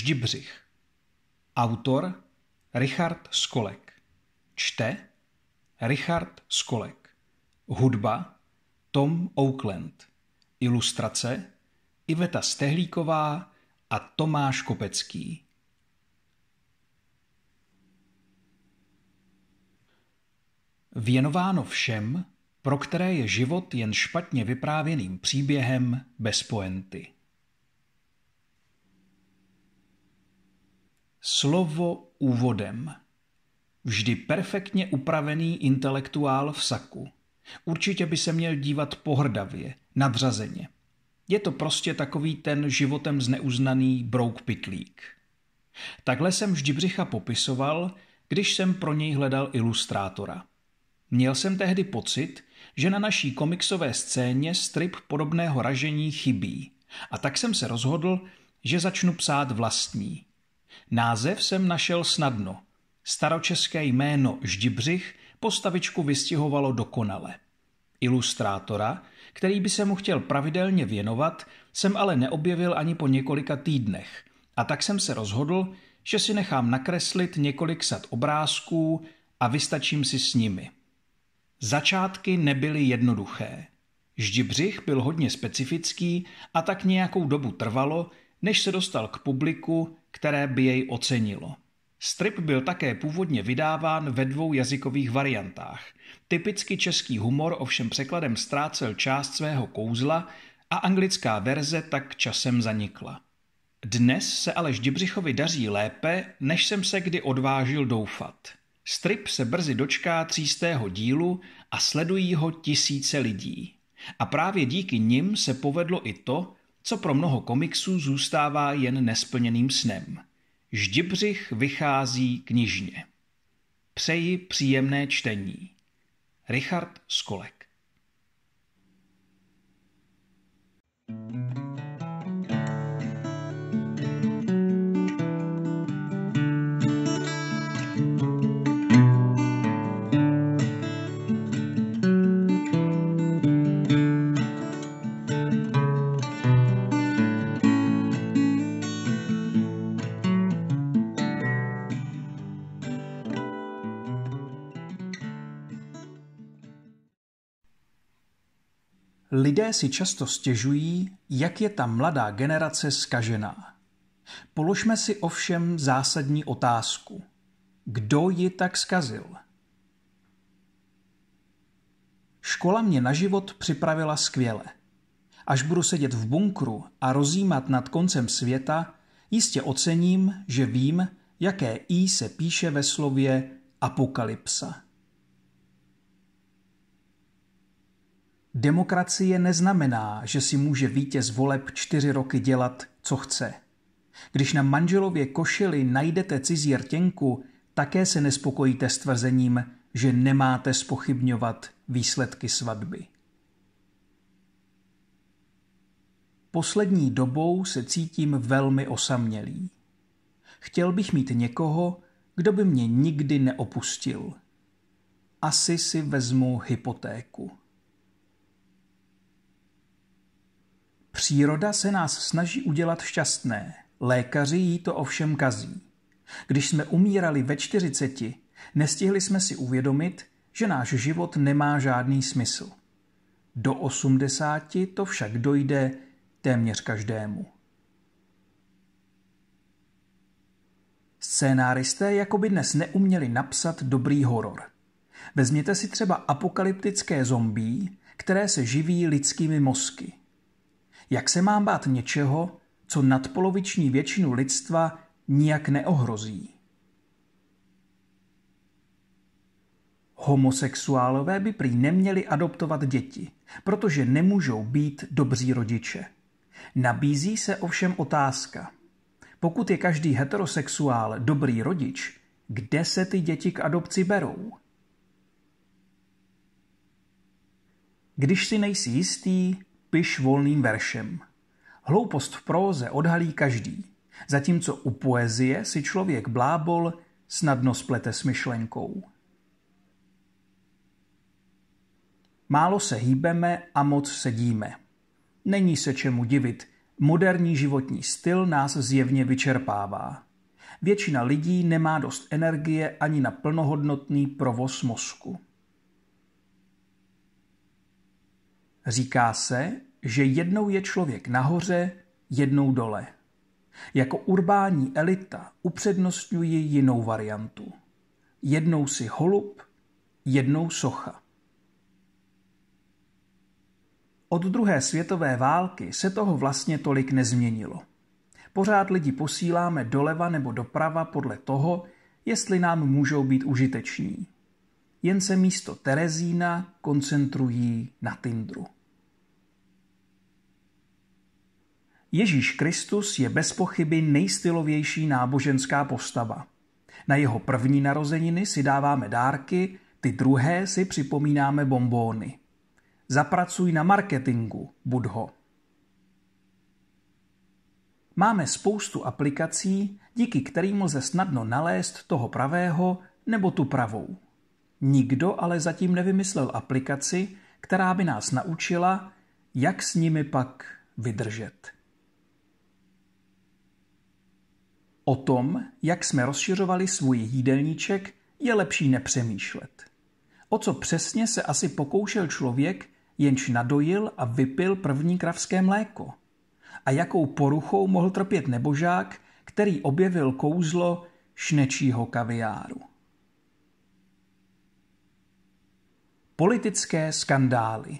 Ždibřich. Autor Richard Skolek. Čte Richard Skolek. Hudba Tom Oakland. Ilustrace Iveta Stehlíková a Tomáš Kopecký. Věnováno všem, pro které je život jen špatně vyprávěným příběhem bez poenty. Slovo úvodem. Vždy perfektně upravený intelektuál v saku. Určitě by se měl dívat pohrdavě, nadřazeně. Je to prostě takový ten životem zneuznaný brouk pitlík. Takhle jsem břicha popisoval, když jsem pro něj hledal ilustrátora. Měl jsem tehdy pocit, že na naší komiksové scéně strip podobného ražení chybí. A tak jsem se rozhodl, že začnu psát vlastní – Název jsem našel snadno. Staročeské jméno Ždibřich postavičku vystihovalo dokonale. Ilustrátora, který by se mu chtěl pravidelně věnovat, jsem ale neobjevil ani po několika týdnech. A tak jsem se rozhodl, že si nechám nakreslit několik sad obrázků a vystačím si s nimi. Začátky nebyly jednoduché. Ždibřich byl hodně specifický a tak nějakou dobu trvalo, než se dostal k publiku které by jej ocenilo. Strip byl také původně vydáván ve dvou jazykových variantách. Typicky český humor ovšem překladem ztrácel část svého kouzla a anglická verze tak časem zanikla. Dnes se ale Ždibřichovi daří lépe, než jsem se kdy odvážil doufat. Strip se brzy dočká třístého dílu a sledují ho tisíce lidí. A právě díky nim se povedlo i to, co pro mnoho komiksů zůstává jen nesplněným snem. Ždibřich vychází knižně. Přeji příjemné čtení. Richard Skolek thank you Lidé si často stěžují, jak je ta mladá generace skažená. Položme si ovšem zásadní otázku. Kdo ji tak skazil? Škola mě na život připravila skvěle. Až budu sedět v bunkru a rozjímat nad koncem světa, jistě ocením, že vím, jaké i se píše ve slově apokalypsa. Demokracie neznamená, že si může vítěz voleb čtyři roky dělat, co chce. Když na manželově košili najdete cizí rtěnku, také se nespokojíte s tvrzením, že nemáte spochybňovat výsledky svatby. Poslední dobou se cítím velmi osamělý. Chtěl bych mít někoho, kdo by mě nikdy neopustil. Asi si vezmu hypotéku. Příroda se nás snaží udělat šťastné, lékaři jí to ovšem kazí. Když jsme umírali ve čtyřiceti, nestihli jsme si uvědomit, že náš život nemá žádný smysl. Do osmdesáti to však dojde téměř každému. Scénáristé jako by dnes neuměli napsat dobrý horor. Vezměte si třeba apokalyptické zombí, které se živí lidskými mozky – jak se mám bát něčeho, co nadpoloviční většinu lidstva nijak neohrozí? Homosexuálové by prý neměli adoptovat děti, protože nemůžou být dobří rodiče. Nabízí se ovšem otázka. Pokud je každý heterosexuál dobrý rodič, kde se ty děti k adopci berou? Když si nejsi jistý, piš volným veršem. Hloupost v próze odhalí každý, zatímco u poezie si člověk blábol snadno splete s myšlenkou. Málo se hýbeme a moc sedíme. Není se čemu divit, moderní životní styl nás zjevně vyčerpává. Většina lidí nemá dost energie ani na plnohodnotný provoz mozku. Říká se, že jednou je člověk nahoře, jednou dole. Jako urbání elita upřednostňuji jinou variantu. Jednou si holub, jednou socha. Od druhé světové války se toho vlastně tolik nezměnilo. Pořád lidi posíláme doleva nebo doprava podle toho, jestli nám můžou být užiteční jen se místo Terezína koncentrují na Tindru. Ježíš Kristus je bez pochyby nejstylovější náboženská postava. Na jeho první narozeniny si dáváme dárky, ty druhé si připomínáme bombóny. Zapracuj na marketingu, Budho. Máme spoustu aplikací, díky kterým lze snadno nalézt toho pravého nebo tu pravou. Nikdo ale zatím nevymyslel aplikaci, která by nás naučila, jak s nimi pak vydržet. O tom, jak jsme rozšiřovali svůj jídelníček, je lepší nepřemýšlet. O co přesně se asi pokoušel člověk, jenž nadojil a vypil první kravské mléko? A jakou poruchou mohl trpět nebožák, který objevil kouzlo šnečího kaviáru? Politické skandály.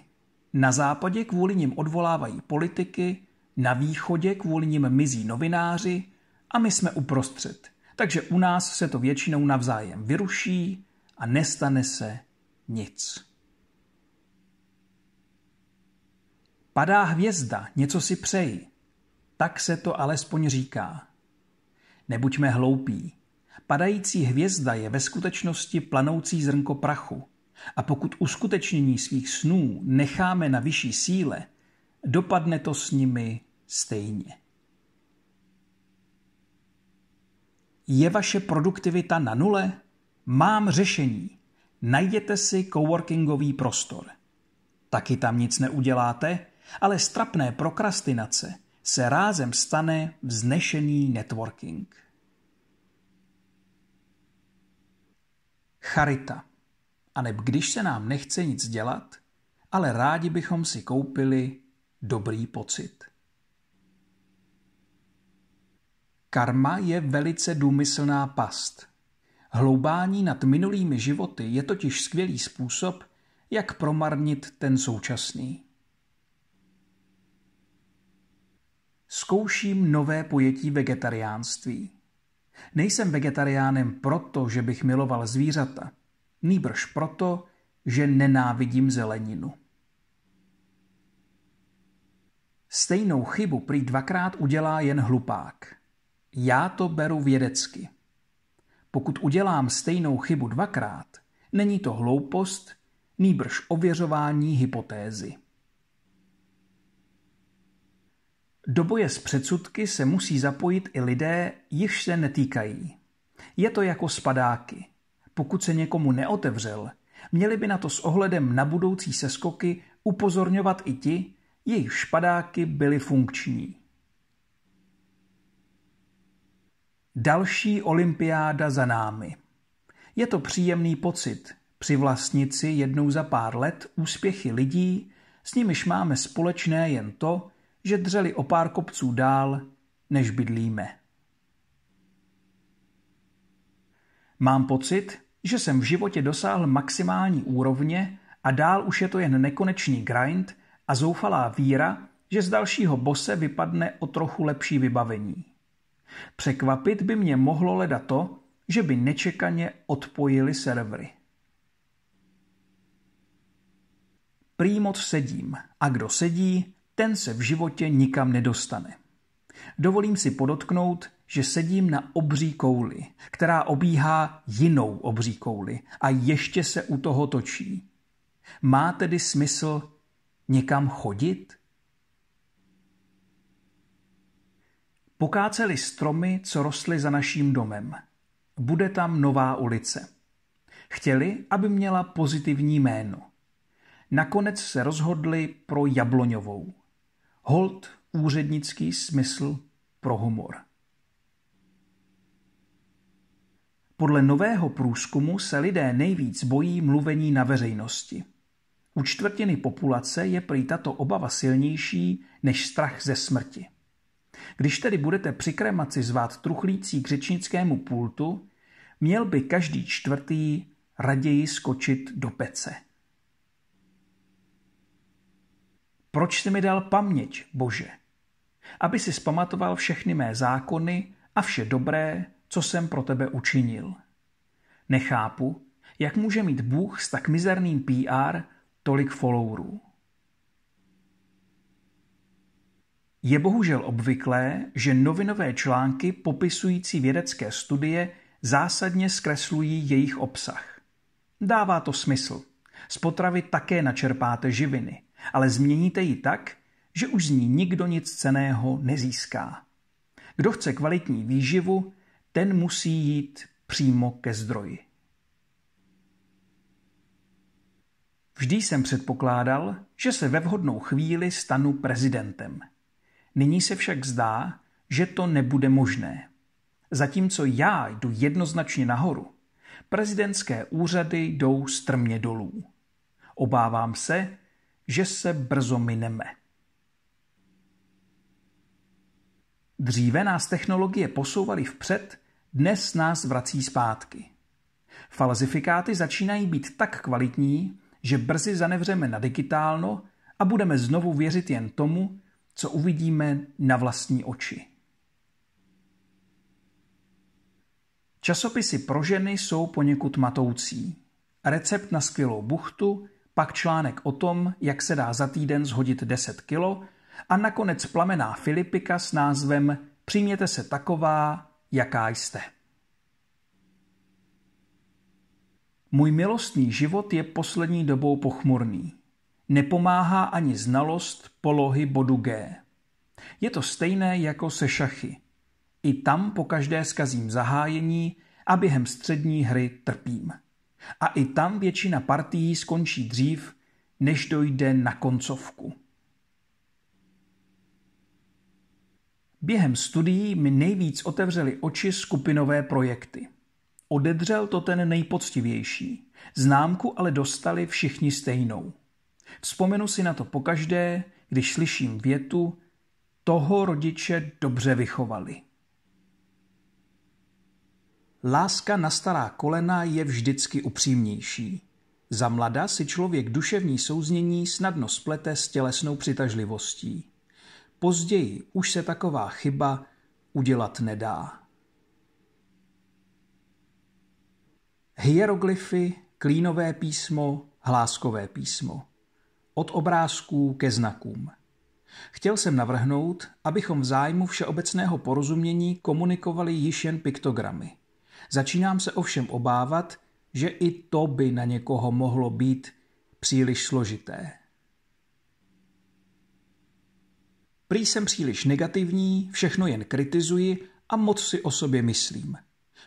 Na západě kvůli nim odvolávají politiky, na východě kvůli nim mizí novináři a my jsme uprostřed. Takže u nás se to většinou navzájem vyruší a nestane se nic. Padá hvězda, něco si přeji. Tak se to alespoň říká. Nebuďme hloupí. Padající hvězda je ve skutečnosti planoucí zrnko prachu – a pokud uskutečnění svých snů necháme na vyšší síle, dopadne to s nimi stejně. Je vaše produktivita na nule? Mám řešení. Najděte si coworkingový prostor. Taky tam nic neuděláte, ale strapné prokrastinace se rázem stane vznešený networking. Charita aneb když se nám nechce nic dělat, ale rádi bychom si koupili dobrý pocit. Karma je velice důmyslná past. Hloubání nad minulými životy je totiž skvělý způsob, jak promarnit ten současný. Zkouším nové pojetí vegetariánství. Nejsem vegetariánem proto, že bych miloval zvířata – nýbrž proto, že nenávidím zeleninu. Stejnou chybu prý dvakrát udělá jen hlupák. Já to beru vědecky. Pokud udělám stejnou chybu dvakrát, není to hloupost, nýbrž ověřování hypotézy. Do boje s předsudky se musí zapojit i lidé, jichž se netýkají. Je to jako spadáky pokud se někomu neotevřel, měli by na to s ohledem na budoucí seskoky upozorňovat i ti, jejich špadáky byly funkční. Další olympiáda za námi. Je to příjemný pocit přivlastnit si jednou za pár let úspěchy lidí, s nimiž máme společné jen to, že dřeli o pár kopců dál, než bydlíme. Mám pocit, že jsem v životě dosáhl maximální úrovně a dál už je to jen nekonečný grind a zoufalá víra, že z dalšího bose vypadne o trochu lepší vybavení. Překvapit by mě mohlo leda to, že by nečekaně odpojili servery. Prý moc sedím a kdo sedí, ten se v životě nikam nedostane. Dovolím si podotknout, že sedím na obří kouli, která obíhá jinou obří kouli a ještě se u toho točí. Má tedy smysl někam chodit? Pokáceli stromy, co rostly za naším domem. Bude tam nová ulice. Chtěli, aby měla pozitivní jméno. Nakonec se rozhodli pro Jabloňovou. Holt úřednický smysl pro humor. Podle nového průzkumu se lidé nejvíc bojí mluvení na veřejnosti. U čtvrtiny populace je prý tato obava silnější než strach ze smrti. Když tedy budete při kremaci zvát truchlící k řečnickému pultu, měl by každý čtvrtý raději skočit do pece. Proč jsi mi dal paměť, Bože? Aby si spamatoval všechny mé zákony a vše dobré, co jsem pro tebe učinil. Nechápu, jak může mít Bůh s tak mizerným PR tolik followerů. Je bohužel obvyklé, že novinové články popisující vědecké studie zásadně zkreslují jejich obsah. Dává to smysl. Z potravy také načerpáte živiny, ale změníte ji tak, že už z ní nikdo nic ceného nezíská. Kdo chce kvalitní výživu, ten musí jít přímo ke zdroji. Vždy jsem předpokládal, že se ve vhodnou chvíli stanu prezidentem. Nyní se však zdá, že to nebude možné. Zatímco já jdu jednoznačně nahoru, prezidentské úřady jdou strmě dolů. Obávám se, že se brzo mineme. Dříve nás technologie posouvaly vpřed, dnes nás vrací zpátky. Falzifikáty začínají být tak kvalitní, že brzy zanevřeme na digitálno a budeme znovu věřit jen tomu, co uvidíme na vlastní oči. Časopisy pro ženy jsou poněkud matoucí. Recept na skvělou buchtu, pak článek o tom, jak se dá za týden zhodit 10 kilo – a nakonec plamená Filipika s názvem Přijměte se taková, jaká jste. Můj milostný život je poslední dobou pochmurný. Nepomáhá ani znalost polohy bodu G. Je to stejné jako se šachy. I tam po každé skazím zahájení a během střední hry trpím. A i tam většina partií skončí dřív, než dojde na koncovku. Během studií mi nejvíc otevřely oči skupinové projekty. Odedřel to ten nejpoctivější. Známku ale dostali všichni stejnou. Vzpomenu si na to pokaždé, když slyším větu toho rodiče dobře vychovali. Láska na stará kolena je vždycky upřímnější. Za mlada si člověk duševní souznění snadno splete s tělesnou přitažlivostí. Později už se taková chyba udělat nedá. Hieroglyfy, klínové písmo, hláskové písmo. Od obrázků ke znakům. Chtěl jsem navrhnout, abychom v zájmu všeobecného porozumění komunikovali již jen piktogramy. Začínám se ovšem obávat, že i to by na někoho mohlo být příliš složité. Prý jsem příliš negativní, všechno jen kritizuji a moc si o sobě myslím.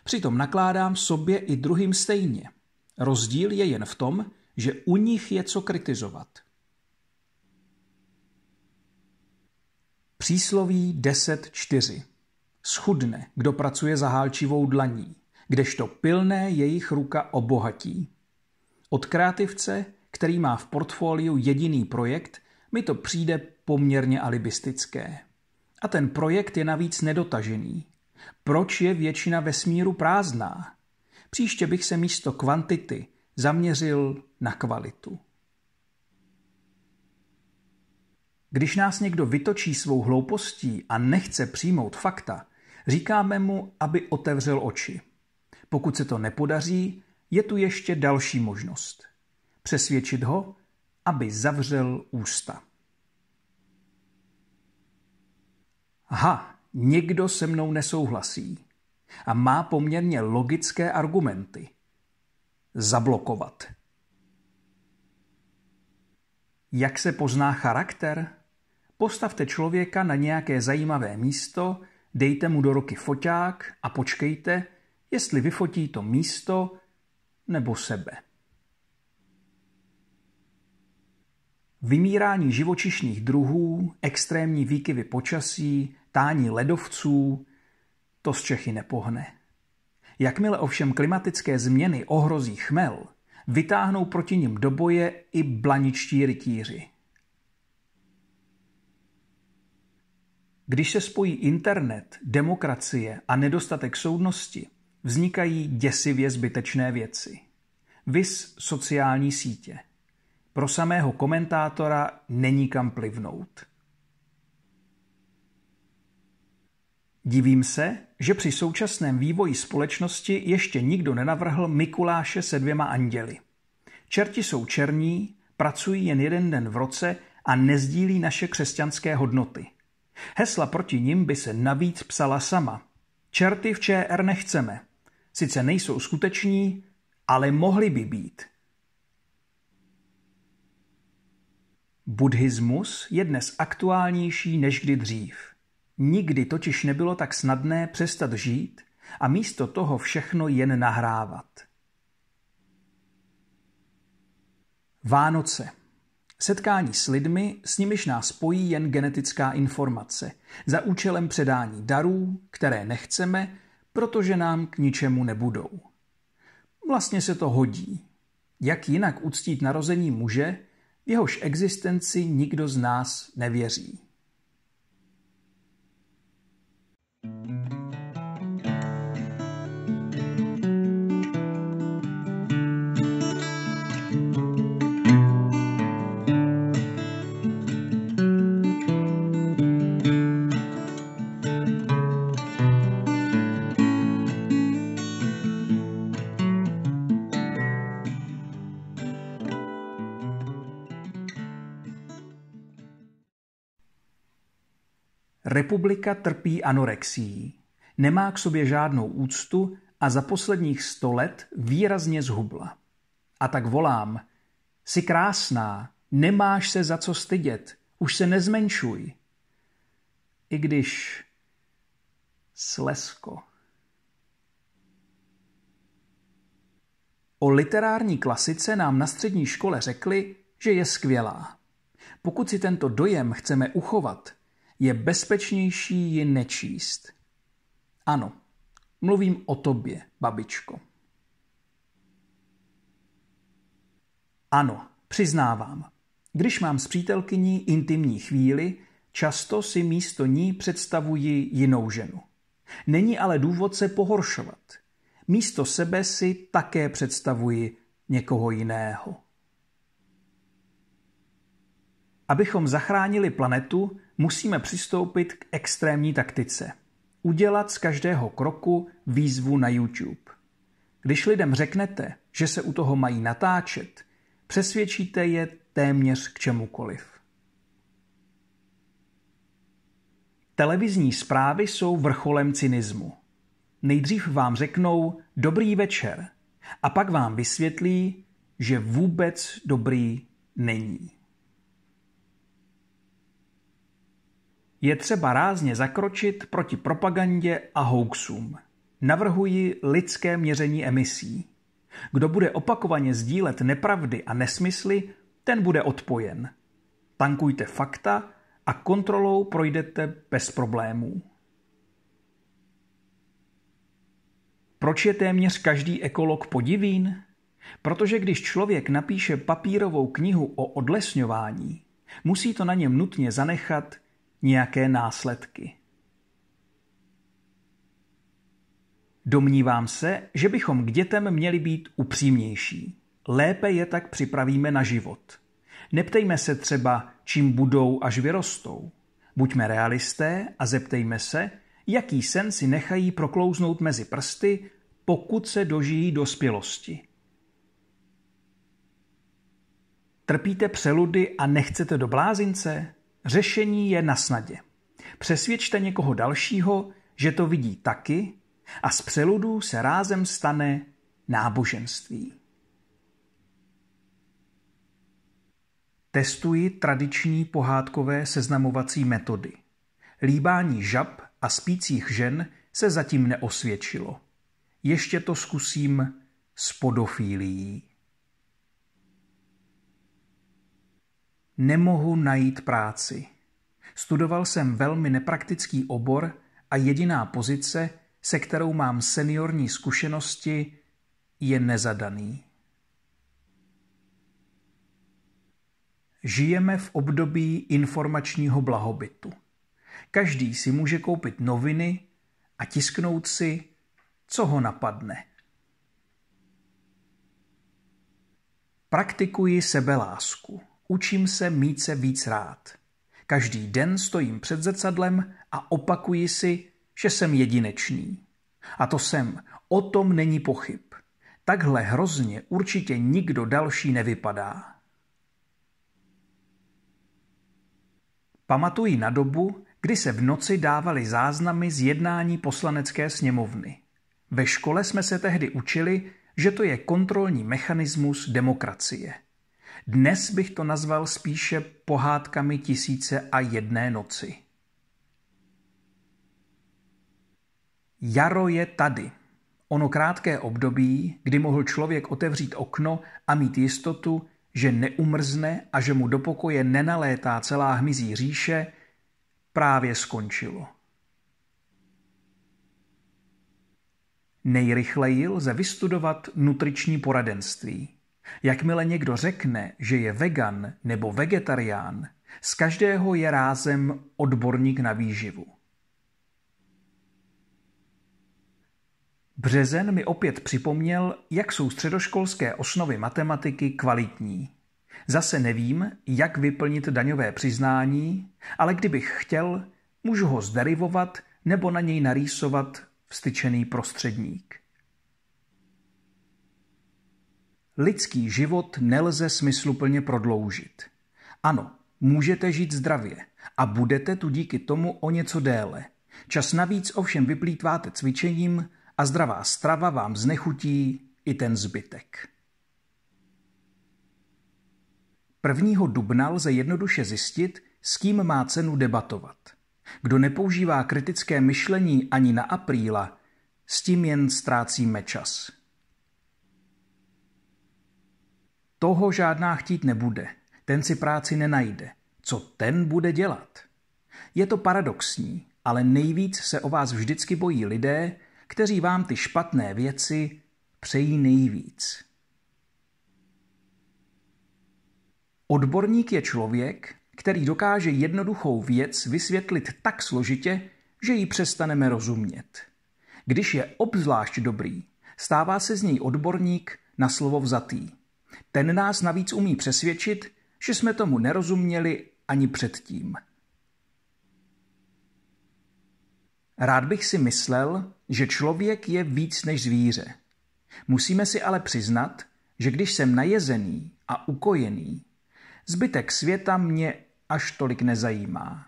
Přitom nakládám sobě i druhým stejně. Rozdíl je jen v tom, že u nich je co kritizovat. Přísloví 10.4 Schudne, kdo pracuje za hálčivou dlaní, kdežto pilné jejich ruka obohatí. Od kreativce, který má v portfoliu jediný projekt, mi to přijde poměrně alibistické. A ten projekt je navíc nedotažený. Proč je většina vesmíru prázdná? Příště bych se místo kvantity zaměřil na kvalitu. Když nás někdo vytočí svou hloupostí a nechce přijmout fakta, říkáme mu, aby otevřel oči. Pokud se to nepodaří, je tu ještě další možnost. Přesvědčit ho, aby zavřel ústa. Ha, někdo se mnou nesouhlasí a má poměrně logické argumenty. Zablokovat. Jak se pozná charakter? Postavte člověka na nějaké zajímavé místo, dejte mu do ruky foťák a počkejte, jestli vyfotí to místo nebo sebe. Vymírání živočišných druhů, extrémní výkyvy počasí, tání ledovců, to z Čechy nepohne. Jakmile ovšem klimatické změny ohrozí chmel, vytáhnou proti nim do boje i blaničtí rytíři. Když se spojí internet, demokracie a nedostatek soudnosti, vznikají děsivě zbytečné věci. Vys sociální sítě. Pro samého komentátora není kam plivnout. Divím se, že při současném vývoji společnosti ještě nikdo nenavrhl Mikuláše se dvěma anděly. Čerti jsou černí, pracují jen jeden den v roce a nezdílí naše křesťanské hodnoty. Hesla proti nim by se navíc psala sama. Čerty v ČR nechceme. Sice nejsou skuteční, ale mohli by být. Buddhismus je dnes aktuálnější než kdy dřív. Nikdy totiž nebylo tak snadné přestat žít a místo toho všechno jen nahrávat. Vánoce. Setkání s lidmi, s nimiž nás spojí jen genetická informace, za účelem předání darů, které nechceme, protože nám k ničemu nebudou. Vlastně se to hodí. Jak jinak uctít narození muže, v jehož existenci nikdo z nás nevěří. Republika trpí anorexií, nemá k sobě žádnou úctu a za posledních sto let výrazně zhubla. A tak volám, jsi krásná, nemáš se za co stydět, už se nezmenšuj. I když Slesko. O literární klasice nám na střední škole řekli, že je skvělá. Pokud si tento dojem chceme uchovat, je bezpečnější ji nečíst. Ano, mluvím o tobě, babičko. Ano, přiznávám. Když mám s přítelkyní intimní chvíli, často si místo ní představuji jinou ženu. Není ale důvod se pohoršovat. Místo sebe si také představuji někoho jiného. Abychom zachránili planetu, musíme přistoupit k extrémní taktice. Udělat z každého kroku výzvu na YouTube. Když lidem řeknete, že se u toho mají natáčet, přesvědčíte je téměř k čemukoliv. Televizní zprávy jsou vrcholem cynismu. Nejdřív vám řeknou dobrý večer a pak vám vysvětlí, že vůbec dobrý není. Je třeba rázně zakročit proti propagandě a hoaxům. Navrhuji lidské měření emisí. Kdo bude opakovaně sdílet nepravdy a nesmysly, ten bude odpojen. Tankujte fakta a kontrolou projdete bez problémů. Proč je téměř každý ekolog podivín? Protože když člověk napíše papírovou knihu o odlesňování, musí to na něm nutně zanechat nějaké následky. Domnívám se, že bychom k dětem měli být upřímnější. Lépe je tak připravíme na život. Neptejme se třeba, čím budou, až vyrostou. Buďme realisté a zeptejme se, jaký sen si nechají proklouznout mezi prsty, pokud se dožijí dospělosti. Trpíte přeludy a nechcete do blázince? Řešení je na snadě. Přesvědčte někoho dalšího, že to vidí taky a z přeludů se rázem stane náboženství. Testuji tradiční pohádkové seznamovací metody. Líbání žab a spících žen se zatím neosvědčilo. Ještě to zkusím s podofílií. Nemohu najít práci. Studoval jsem velmi nepraktický obor a jediná pozice, se kterou mám seniorní zkušenosti, je nezadaný. Žijeme v období informačního blahobytu. Každý si může koupit noviny a tisknout si, co ho napadne. Praktikuji sebelásku. Učím se mít se víc rád. Každý den stojím před zrcadlem a opakuji si, že jsem jedinečný. A to jsem, o tom není pochyb. Takhle hrozně určitě nikdo další nevypadá. Pamatuji na dobu, kdy se v noci dávaly záznamy z jednání poslanecké sněmovny. Ve škole jsme se tehdy učili, že to je kontrolní mechanismus demokracie. Dnes bych to nazval spíše pohádkami tisíce a jedné noci. Jaro je tady. Ono krátké období, kdy mohl člověk otevřít okno a mít jistotu, že neumrzne a že mu do pokoje nenalétá celá hmyzí říše, právě skončilo. Nejrychleji lze vystudovat nutriční poradenství. Jakmile někdo řekne, že je vegan nebo vegetarián, z každého je rázem odborník na výživu. Březen mi opět připomněl, jak jsou středoškolské osnovy matematiky kvalitní. Zase nevím, jak vyplnit daňové přiznání, ale kdybych chtěl, můžu ho zderivovat nebo na něj narýsovat vstyčený prostředník. Lidský život nelze smysluplně prodloužit. Ano, můžete žít zdravě a budete tu díky tomu o něco déle. Čas navíc ovšem vyplýtváte cvičením a zdravá strava vám znechutí i ten zbytek. 1. dubna lze jednoduše zjistit, s kým má cenu debatovat. Kdo nepoužívá kritické myšlení ani na apríla, s tím jen ztrácíme čas. toho žádná chtít nebude. Ten si práci nenajde. Co ten bude dělat? Je to paradoxní, ale nejvíc se o vás vždycky bojí lidé, kteří vám ty špatné věci přejí nejvíc. Odborník je člověk, který dokáže jednoduchou věc vysvětlit tak složitě, že ji přestaneme rozumět. Když je obzvlášť dobrý, stává se z něj odborník na slovo vzatý. Ten nás navíc umí přesvědčit, že jsme tomu nerozuměli ani předtím. Rád bych si myslel, že člověk je víc než zvíře. Musíme si ale přiznat, že když jsem najezený a ukojený, zbytek světa mě až tolik nezajímá.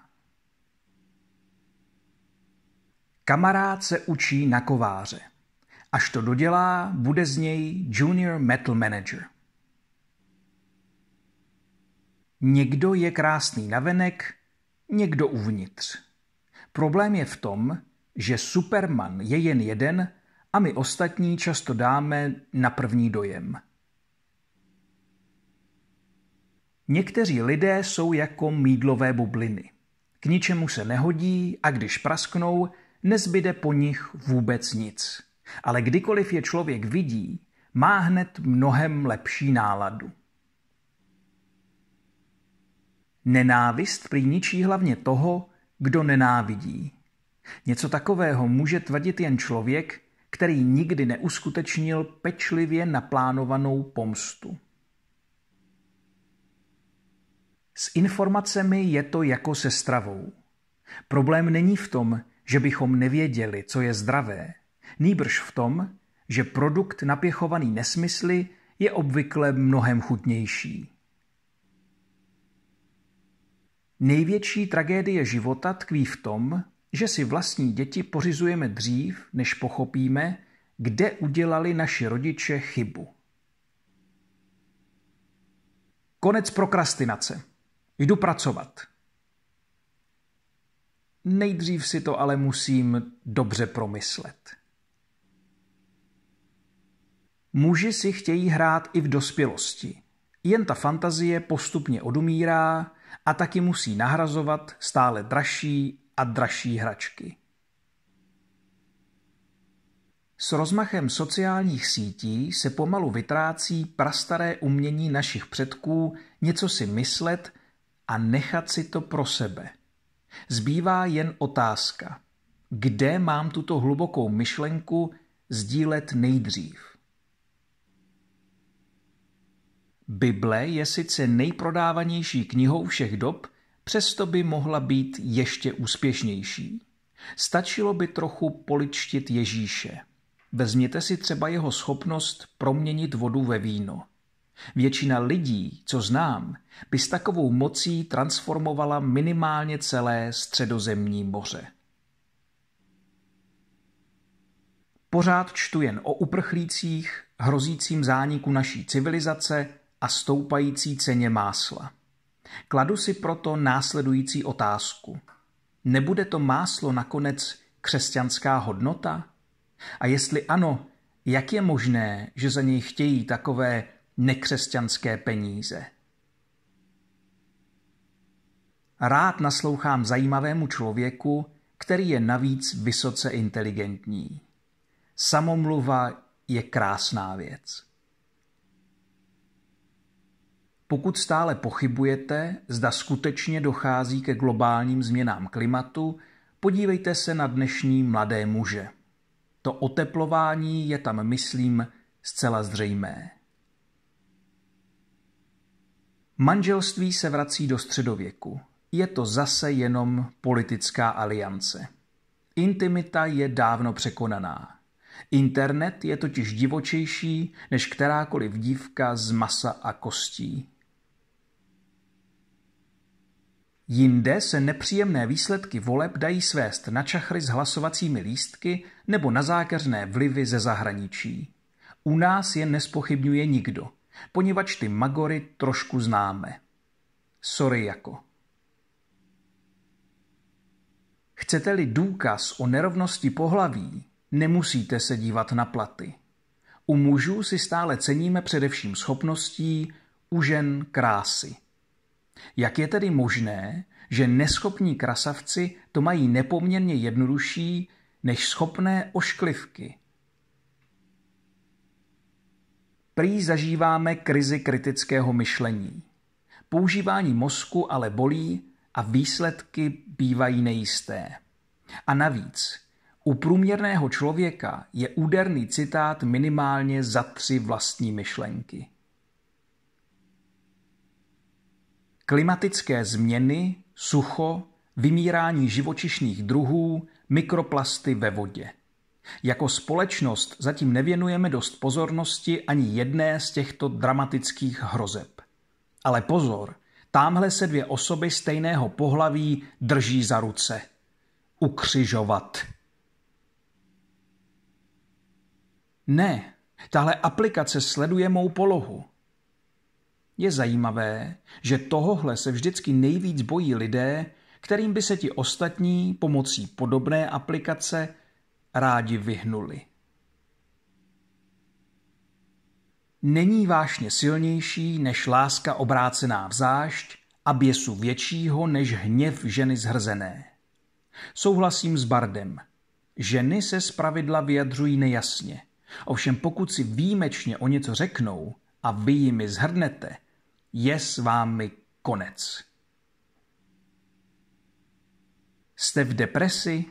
Kamarád se učí na kováře. Až to dodělá, bude z něj junior metal manager. Někdo je krásný navenek, někdo uvnitř. Problém je v tom, že Superman je jen jeden a my ostatní často dáme na první dojem. Někteří lidé jsou jako mídlové bubliny. K ničemu se nehodí a když prasknou, nezbyde po nich vůbec nic. Ale kdykoliv je člověk vidí, má hned mnohem lepší náladu. Nenávist prý ničí hlavně toho, kdo nenávidí. Něco takového může tvrdit jen člověk, který nikdy neuskutečnil pečlivě naplánovanou pomstu. S informacemi je to jako se stravou. Problém není v tom, že bychom nevěděli, co je zdravé, nýbrž v tom, že produkt napěchovaný nesmysly je obvykle mnohem chutnější. Největší tragédie života tkví v tom, že si vlastní děti pořizujeme dřív, než pochopíme, kde udělali naši rodiče chybu. Konec prokrastinace. Jdu pracovat. Nejdřív si to ale musím dobře promyslet. Muži si chtějí hrát i v dospělosti. Jen ta fantazie postupně odumírá, a taky musí nahrazovat stále dražší a dražší hračky. S rozmachem sociálních sítí se pomalu vytrácí prastaré umění našich předků něco si myslet a nechat si to pro sebe. Zbývá jen otázka, kde mám tuto hlubokou myšlenku sdílet nejdřív. Bible je sice nejprodávanější knihou všech dob, přesto by mohla být ještě úspěšnější. Stačilo by trochu poličtit Ježíše. Vezměte si třeba jeho schopnost proměnit vodu ve víno. Většina lidí, co znám, by s takovou mocí transformovala minimálně celé středozemní moře. Pořád čtu jen o uprchlících, hrozícím zániku naší civilizace a stoupající ceně másla. Kladu si proto následující otázku. Nebude to máslo nakonec křesťanská hodnota? A jestli ano, jak je možné, že za něj chtějí takové nekřesťanské peníze? Rád naslouchám zajímavému člověku, který je navíc vysoce inteligentní. Samomluva je krásná věc pokud stále pochybujete, zda skutečně dochází ke globálním změnám klimatu, podívejte se na dnešní mladé muže. To oteplování je tam, myslím, zcela zřejmé. Manželství se vrací do středověku. Je to zase jenom politická aliance. Intimita je dávno překonaná. Internet je totiž divočejší než kterákoliv dívka z masa a kostí. Jinde se nepříjemné výsledky voleb dají svést na čachry s hlasovacími lístky nebo na zákeřné vlivy ze zahraničí. U nás je nespochybňuje nikdo, poněvadž ty magory trošku známe. Sorry jako. Chcete-li důkaz o nerovnosti pohlaví, nemusíte se dívat na platy. U mužů si stále ceníme především schopností, u žen krásy. Jak je tedy možné, že neschopní krasavci to mají nepoměrně jednodušší než schopné ošklivky? Prý zažíváme krizi kritického myšlení. Používání mozku ale bolí a výsledky bývají nejisté. A navíc, u průměrného člověka je úderný citát minimálně za tři vlastní myšlenky. klimatické změny, sucho, vymírání živočišných druhů, mikroplasty ve vodě. Jako společnost zatím nevěnujeme dost pozornosti ani jedné z těchto dramatických hrozeb. Ale pozor, tamhle se dvě osoby stejného pohlaví drží za ruce. Ukřižovat. Ne, tahle aplikace sleduje mou polohu. Je zajímavé, že tohohle se vždycky nejvíc bojí lidé, kterým by se ti ostatní pomocí podobné aplikace rádi vyhnuli. Není vášně silnější než láska obrácená v zášť a běsu většího než hněv ženy zhrzené. Souhlasím s Bardem. Ženy se zpravidla vyjadřují nejasně. Ovšem pokud si výjimečně o něco řeknou a vy jimi zhrnete – je s vámi konec. Jste v depresi?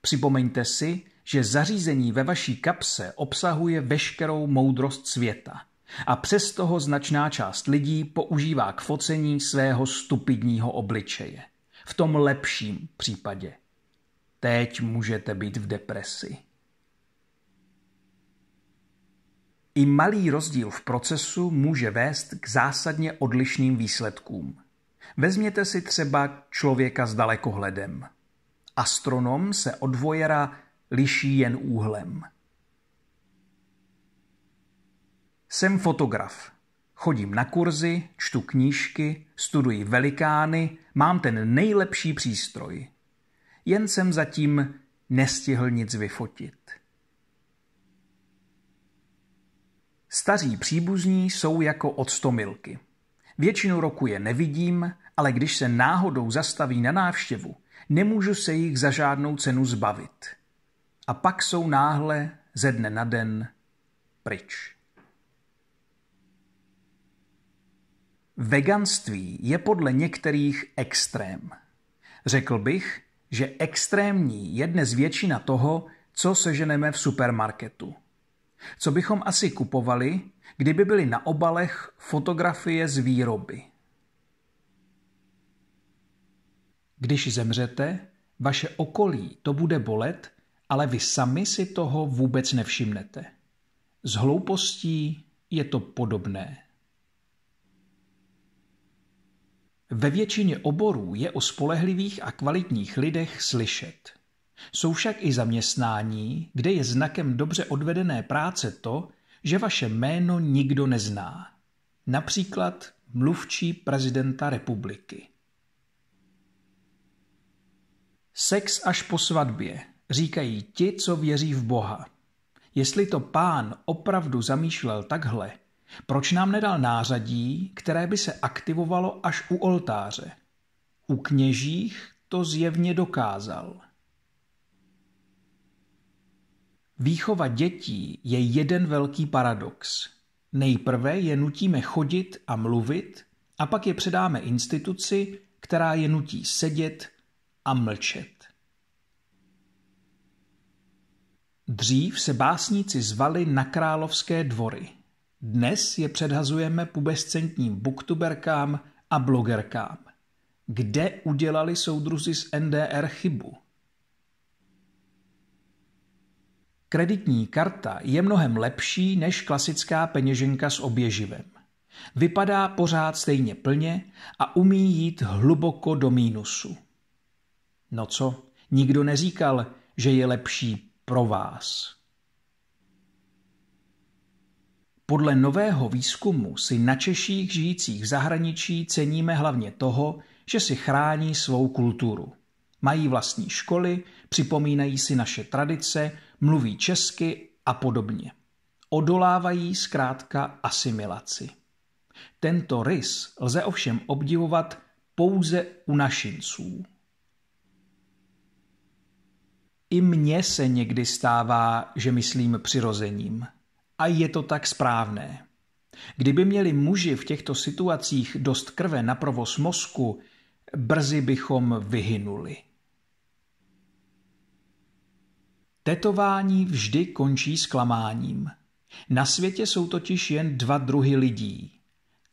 Připomeňte si, že zařízení ve vaší kapse obsahuje veškerou moudrost světa a přes toho značná část lidí používá k focení svého stupidního obličeje. V tom lepším případě. Teď můžete být v depresi. I malý rozdíl v procesu může vést k zásadně odlišným výsledkům. Vezměte si třeba člověka s dalekohledem. Astronom se od vojera liší jen úhlem. Jsem fotograf. Chodím na kurzy, čtu knížky, studuji velikány, mám ten nejlepší přístroj. Jen jsem zatím nestihl nic vyfotit. Staří příbuzní jsou jako odstomilky. Většinu roku je nevidím, ale když se náhodou zastaví na návštěvu, nemůžu se jich za žádnou cenu zbavit. A pak jsou náhle ze dne na den pryč. Veganství je podle některých extrém. Řekl bych, že extrémní je dnes většina toho, co seženeme v supermarketu – co bychom asi kupovali, kdyby byly na obalech fotografie z výroby? Když zemřete, vaše okolí to bude bolet, ale vy sami si toho vůbec nevšimnete. S hloupostí je to podobné. Ve většině oborů je o spolehlivých a kvalitních lidech slyšet. Jsou však i zaměstnání, kde je znakem dobře odvedené práce to, že vaše jméno nikdo nezná. Například mluvčí prezidenta republiky. Sex až po svatbě, říkají ti, co věří v Boha. Jestli to pán opravdu zamýšlel takhle, proč nám nedal nářadí, které by se aktivovalo až u oltáře? U kněžích to zjevně dokázal. Výchova dětí je jeden velký paradox. Nejprve je nutíme chodit a mluvit, a pak je předáme instituci, která je nutí sedět a mlčet. Dřív se básníci zvali na královské dvory. Dnes je předhazujeme pubescentním booktuberkám a blogerkám. Kde udělali soudruzi z NDR chybu? Kreditní karta je mnohem lepší než klasická peněženka s oběživem. Vypadá pořád stejně plně a umí jít hluboko do mínusu. No co, nikdo neříkal, že je lepší pro vás. Podle nového výzkumu si na Češích žijících v zahraničí ceníme hlavně toho, že si chrání svou kulturu. Mají vlastní školy, připomínají si naše tradice, mluví česky a podobně. Odolávají zkrátka asimilaci. Tento rys lze ovšem obdivovat pouze u našinců. I mně se někdy stává, že myslím přirozením. A je to tak správné. Kdyby měli muži v těchto situacích dost krve na provoz mozku, brzy bychom vyhynuli. Tetování vždy končí zklamáním. Na světě jsou totiž jen dva druhy lidí.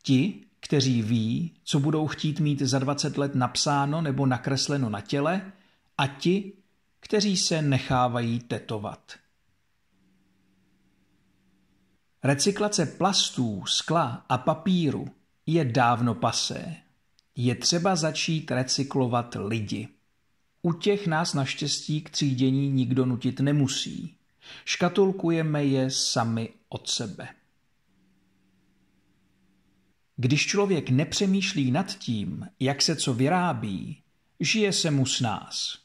Ti, kteří ví, co budou chtít mít za 20 let napsáno nebo nakresleno na těle, a ti, kteří se nechávají tetovat. Recyklace plastů, skla a papíru je dávno pasé. Je třeba začít recyklovat lidi. U těch nás naštěstí k třídění nikdo nutit nemusí. Škatulkujeme je sami od sebe. Když člověk nepřemýšlí nad tím, jak se co vyrábí, žije se mu s nás.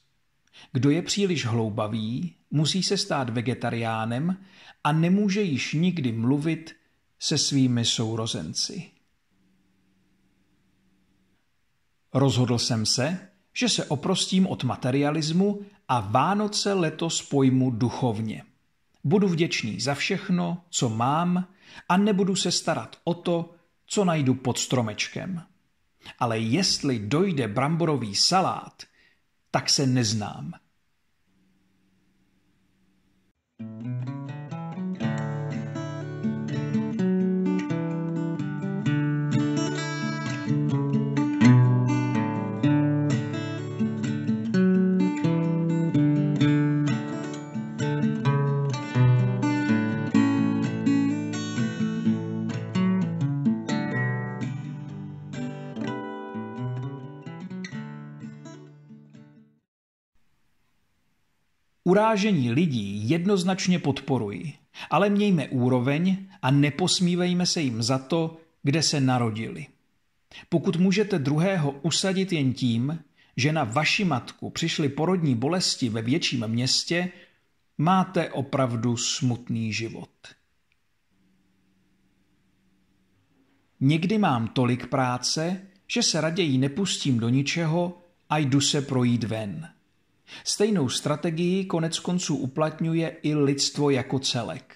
Kdo je příliš hloubavý, musí se stát vegetariánem a nemůže již nikdy mluvit se svými sourozenci. Rozhodl jsem se, že se oprostím od materialismu a Vánoce letos pojmu duchovně. Budu vděčný za všechno, co mám a nebudu se starat o to, co najdu pod stromečkem. Ale jestli dojde bramborový salát, tak se neznám. thank you Urážení lidí jednoznačně podporuji, ale mějme úroveň a neposmívejme se jim za to, kde se narodili. Pokud můžete druhého usadit jen tím, že na vaši matku přišly porodní bolesti ve větším městě, máte opravdu smutný život. Někdy mám tolik práce, že se raději nepustím do ničeho a jdu se projít ven. Stejnou strategii konec konců uplatňuje i lidstvo jako celek.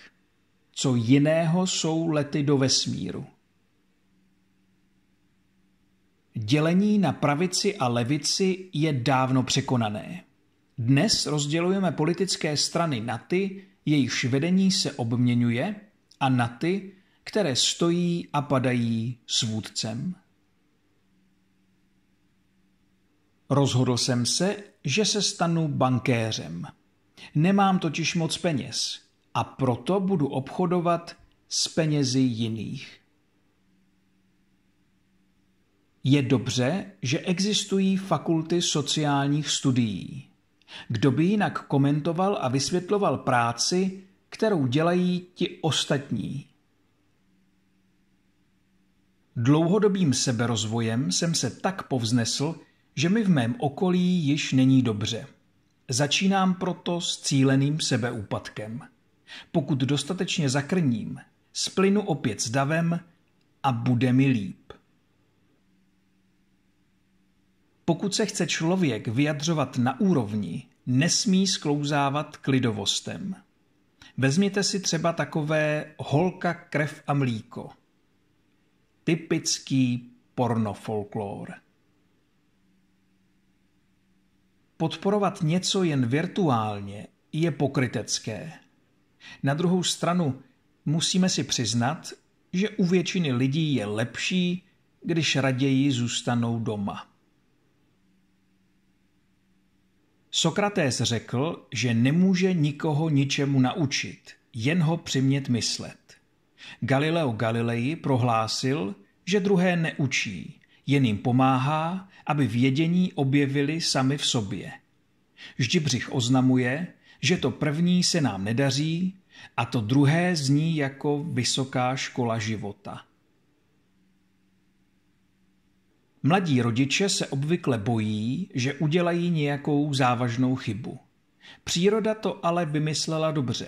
Co jiného jsou lety do vesmíru? Dělení na pravici a levici je dávno překonané. Dnes rozdělujeme politické strany na ty, jejichž vedení se obměňuje, a na ty, které stojí a padají s vůdcem. Rozhodl jsem se, že se stanu bankéřem. Nemám totiž moc peněz a proto budu obchodovat s penězi jiných. Je dobře, že existují fakulty sociálních studií. Kdo by jinak komentoval a vysvětloval práci, kterou dělají ti ostatní? Dlouhodobým seberozvojem jsem se tak povznesl, že mi v mém okolí již není dobře. Začínám proto s cíleným sebeúpadkem. Pokud dostatečně zakrním, splynu opět s davem a bude mi líp. Pokud se chce člověk vyjadřovat na úrovni, nesmí sklouzávat k lidovostem. Vezměte si třeba takové holka, krev a mlíko. Typický pornofolklor. Podporovat něco jen virtuálně je pokrytecké. Na druhou stranu musíme si přiznat, že u většiny lidí je lepší, když raději zůstanou doma. Sokrates řekl, že nemůže nikoho ničemu naučit, jen ho přimět myslet. Galileo Galilei prohlásil, že druhé neučí, jen jim pomáhá aby vědění objevili sami v sobě. Ždibřich oznamuje, že to první se nám nedaří a to druhé zní jako vysoká škola života. Mladí rodiče se obvykle bojí, že udělají nějakou závažnou chybu. Příroda to ale vymyslela dobře.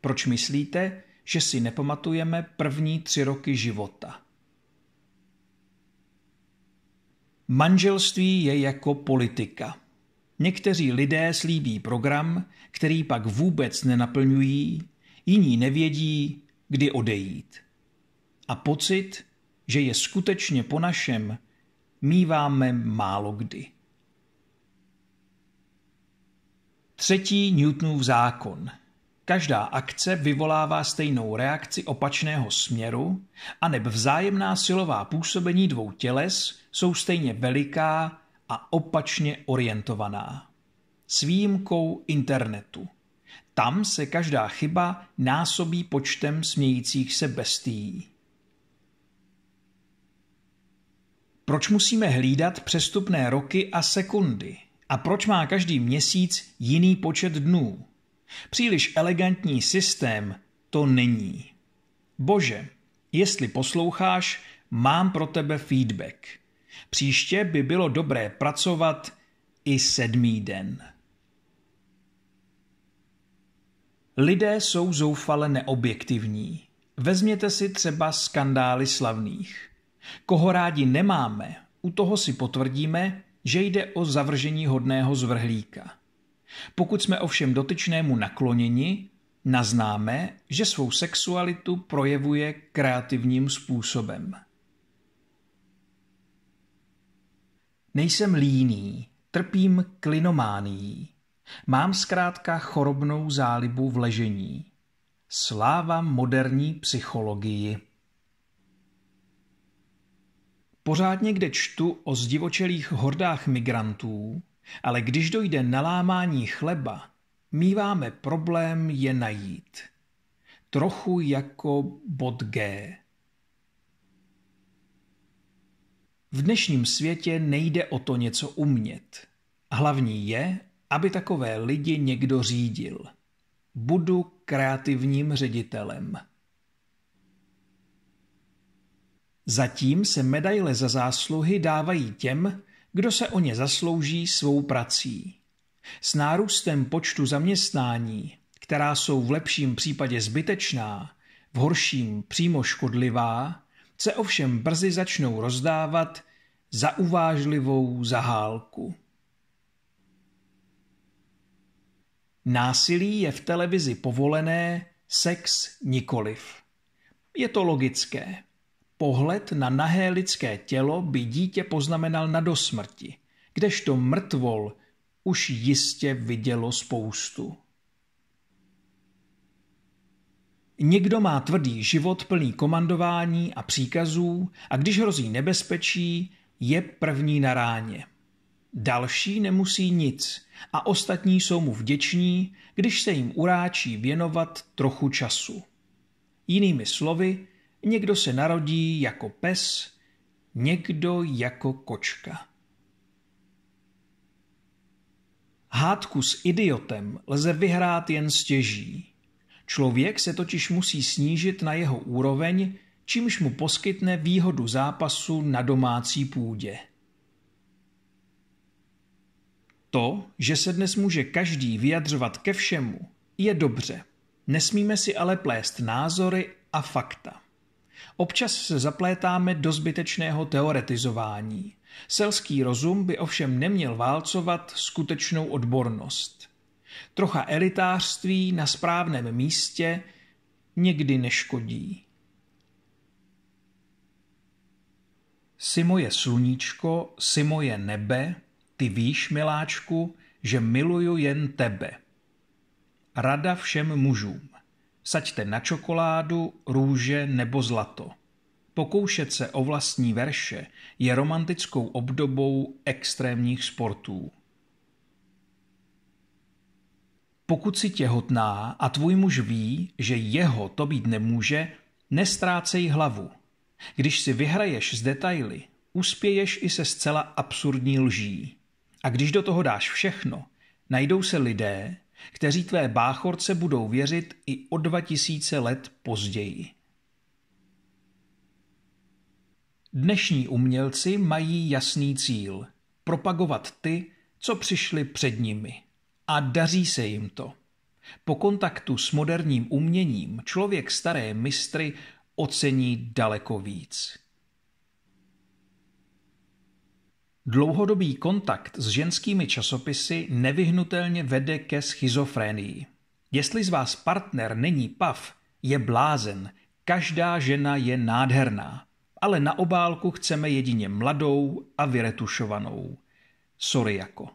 Proč myslíte, že si nepamatujeme první tři roky života? Manželství je jako politika. Někteří lidé slíbí program, který pak vůbec nenaplňují, jiní nevědí, kdy odejít. A pocit, že je skutečně po našem, míváme málo kdy. Třetí Newtonův zákon. Každá akce vyvolává stejnou reakci opačného směru, aneb vzájemná silová působení dvou těles jsou stejně veliká a opačně orientovaná. S výjimkou internetu. Tam se každá chyba násobí počtem smějících se bestií. Proč musíme hlídat přestupné roky a sekundy? A proč má každý měsíc jiný počet dnů? Příliš elegantní systém to není. Bože, jestli posloucháš, mám pro tebe feedback. Příště by bylo dobré pracovat i sedmý den. Lidé jsou zoufale neobjektivní. Vezměte si třeba skandály slavných. Koho rádi nemáme, u toho si potvrdíme, že jde o zavržení hodného zvrhlíka. Pokud jsme ovšem dotyčnému nakloněni, naznáme, že svou sexualitu projevuje kreativním způsobem. Nejsem líný, trpím klinománií. Mám zkrátka chorobnou zálibu v ležení. Sláva moderní psychologii. Pořád někde čtu o zdivočelých hordách migrantů, ale když dojde na lámání chleba, míváme problém je najít. Trochu jako bod G. V dnešním světě nejde o to něco umět. Hlavní je, aby takové lidi někdo řídil. Budu kreativním ředitelem. Zatím se medaile za zásluhy dávají těm, kdo se o ně zaslouží svou prací. S nárůstem počtu zaměstnání, která jsou v lepším případě zbytečná, v horším přímo škodlivá, se ovšem brzy začnou rozdávat za uvážlivou zahálku. Násilí je v televizi povolené, sex nikoliv. Je to logické. Pohled na nahé lidské tělo by dítě poznamenal na dosmrti, kdežto mrtvol už jistě vidělo spoustu. Někdo má tvrdý život plný komandování a příkazů a když hrozí nebezpečí, je první na ráně. Další nemusí nic a ostatní jsou mu vděční, když se jim uráčí věnovat trochu času. Jinými slovy, někdo se narodí jako pes, někdo jako kočka. Hádku s idiotem lze vyhrát jen stěží. Člověk se totiž musí snížit na jeho úroveň, čímž mu poskytne výhodu zápasu na domácí půdě. To, že se dnes může každý vyjadřovat ke všemu, je dobře. Nesmíme si ale plést názory a fakta. Občas se zaplétáme do zbytečného teoretizování. Selský rozum by ovšem neměl válcovat skutečnou odbornost. Trocha elitářství na správném místě někdy neškodí. Si moje sluníčko, si moje nebe, ty víš, miláčku, že miluju jen tebe. Rada všem mužům. Saďte na čokoládu, růže nebo zlato. Pokoušet se o vlastní verše je romantickou obdobou extrémních sportů. Pokud si těhotná a tvůj muž ví, že jeho to být nemůže, nestrácej hlavu. Když si vyhraješ z detaily, uspěješ i se zcela absurdní lží. A když do toho dáš všechno, najdou se lidé, kteří tvé báchorce budou věřit i o dva tisíce let později. Dnešní umělci mají jasný cíl – propagovat ty, co přišli před nimi a daří se jim to. Po kontaktu s moderním uměním člověk staré mistry ocení daleko víc. Dlouhodobý kontakt s ženskými časopisy nevyhnutelně vede ke schizofrenii. Jestli z vás partner není pav, je blázen. Každá žena je nádherná, ale na obálku chceme jedině mladou a vyretušovanou. Sorry jako.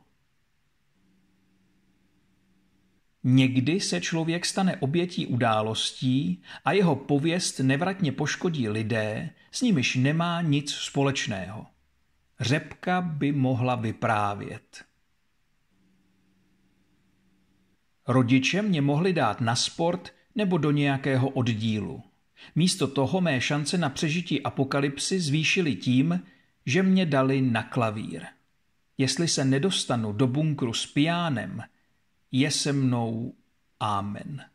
Někdy se člověk stane obětí událostí a jeho pověst nevratně poškodí lidé, s nimiž nemá nic společného. Řepka by mohla vyprávět. Rodiče mě mohli dát na sport nebo do nějakého oddílu. Místo toho mé šance na přežití apokalypsy zvýšily tím, že mě dali na klavír. Jestli se nedostanu do bunkru s pijánem, je se mnou. Amen.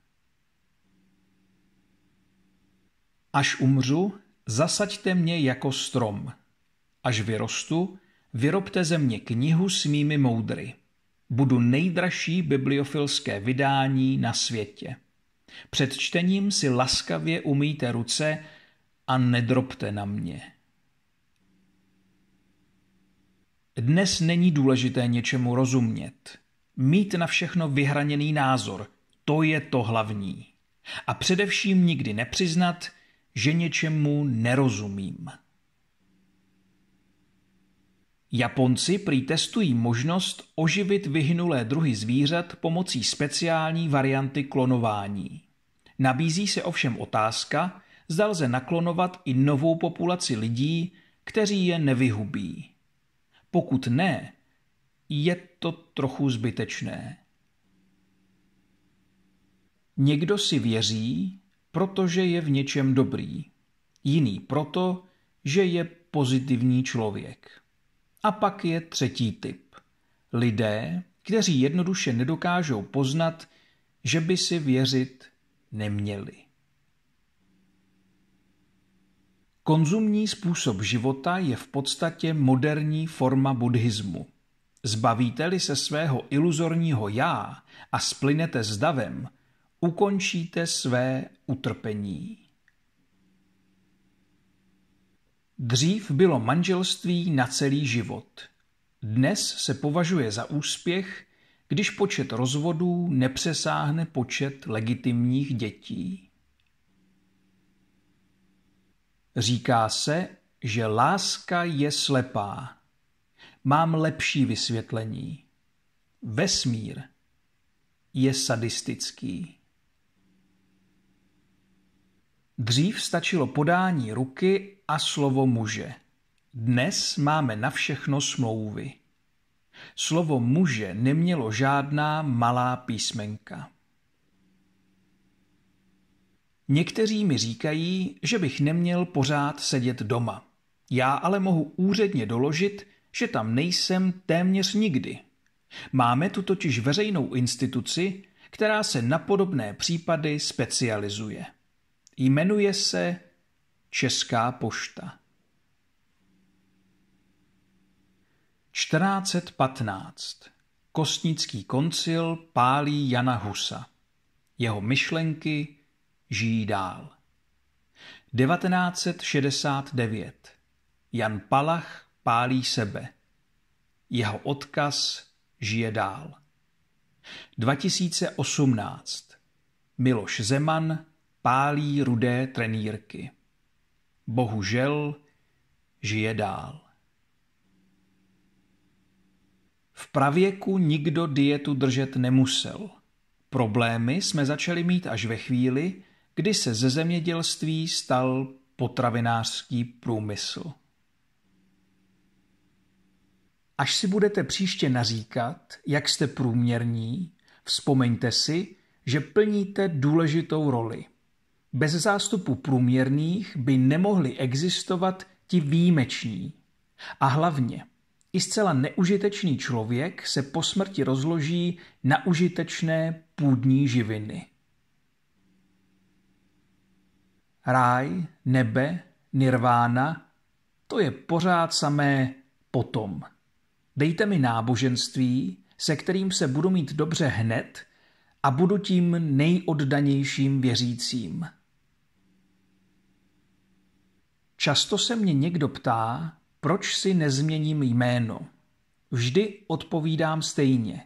Až umřu, zasaďte mě jako strom. Až vyrostu, vyrobte ze mě knihu s mými moudry. Budu nejdražší bibliofilské vydání na světě. Před čtením si laskavě umýjte ruce a nedrobte na mě. Dnes není důležité něčemu rozumět. Mít na všechno vyhraněný názor, to je to hlavní. A především nikdy nepřiznat, že něčemu nerozumím. Japonci prý testují možnost oživit vyhnulé druhy zvířat pomocí speciální varianty klonování. Nabízí se ovšem otázka, zda lze naklonovat i novou populaci lidí, kteří je nevyhubí. Pokud ne, je to trochu zbytečné. Někdo si věří, protože je v něčem dobrý, jiný proto, že je pozitivní člověk. A pak je třetí typ. Lidé, kteří jednoduše nedokážou poznat, že by si věřit neměli. Konzumní způsob života je v podstatě moderní forma buddhismu. Zbavíte-li se svého iluzorního já a splynete s davem, ukončíte své utrpení. Dřív bylo manželství na celý život. Dnes se považuje za úspěch, když počet rozvodů nepřesáhne počet legitimních dětí. Říká se, že láska je slepá, Mám lepší vysvětlení. Vesmír je sadistický. Dřív stačilo podání ruky a slovo muže. Dnes máme na všechno smlouvy. Slovo muže nemělo žádná malá písmenka. Někteří mi říkají, že bych neměl pořád sedět doma. Já ale mohu úředně doložit, že tam nejsem téměř nikdy. Máme tu totiž veřejnou instituci, která se na podobné případy specializuje. Jmenuje se Česká pošta. 1415. Kostnický koncil pálí Jana Husa. Jeho myšlenky žijí dál. 1969. Jan Palach pálí sebe. Jeho odkaz žije dál. 2018. Miloš Zeman pálí rudé trenýrky. Bohužel žije dál. V pravěku nikdo dietu držet nemusel. Problémy jsme začali mít až ve chvíli, kdy se ze zemědělství stal potravinářský průmysl. Až si budete příště naříkat, jak jste průměrní, vzpomeňte si, že plníte důležitou roli. Bez zástupu průměrných by nemohli existovat ti výjimeční. A hlavně, i zcela neužitečný člověk se po smrti rozloží na užitečné půdní živiny. Ráj, nebe, nirvána, to je pořád samé potom. Dejte mi náboženství, se kterým se budu mít dobře hned a budu tím nejoddanějším věřícím. Často se mě někdo ptá, proč si nezměním jméno. Vždy odpovídám stejně.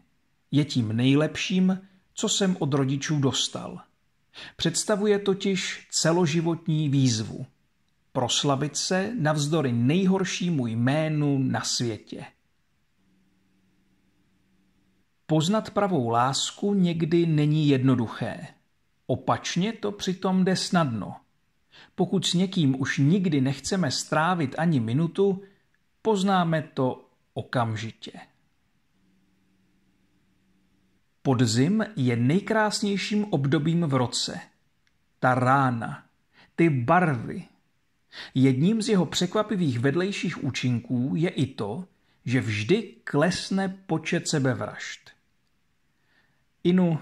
Je tím nejlepším, co jsem od rodičů dostal. Představuje totiž celoživotní výzvu. Proslavit se navzdory nejhoršímu jménu na světě. Poznat pravou lásku někdy není jednoduché. Opačně to přitom jde snadno. Pokud s někým už nikdy nechceme strávit ani minutu, poznáme to okamžitě. Podzim je nejkrásnějším obdobím v roce. Ta rána, ty barvy. Jedním z jeho překvapivých vedlejších účinků je i to, že vždy klesne počet sebevražd. Inu,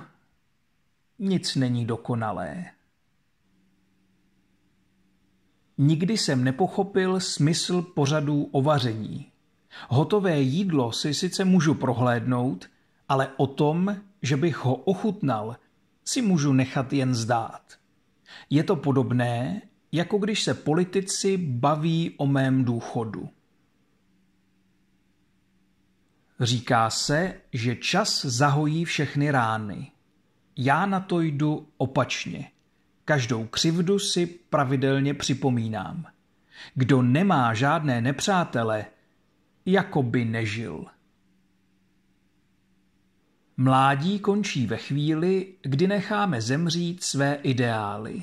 nic není dokonalé. Nikdy jsem nepochopil smysl pořadů o vaření. Hotové jídlo si sice můžu prohlédnout, ale o tom, že bych ho ochutnal, si můžu nechat jen zdát. Je to podobné, jako když se politici baví o mém důchodu. Říká se, že čas zahojí všechny rány. Já na to jdu opačně. Každou křivdu si pravidelně připomínám. Kdo nemá žádné nepřátele, jako by nežil. Mládí končí ve chvíli, kdy necháme zemřít své ideály.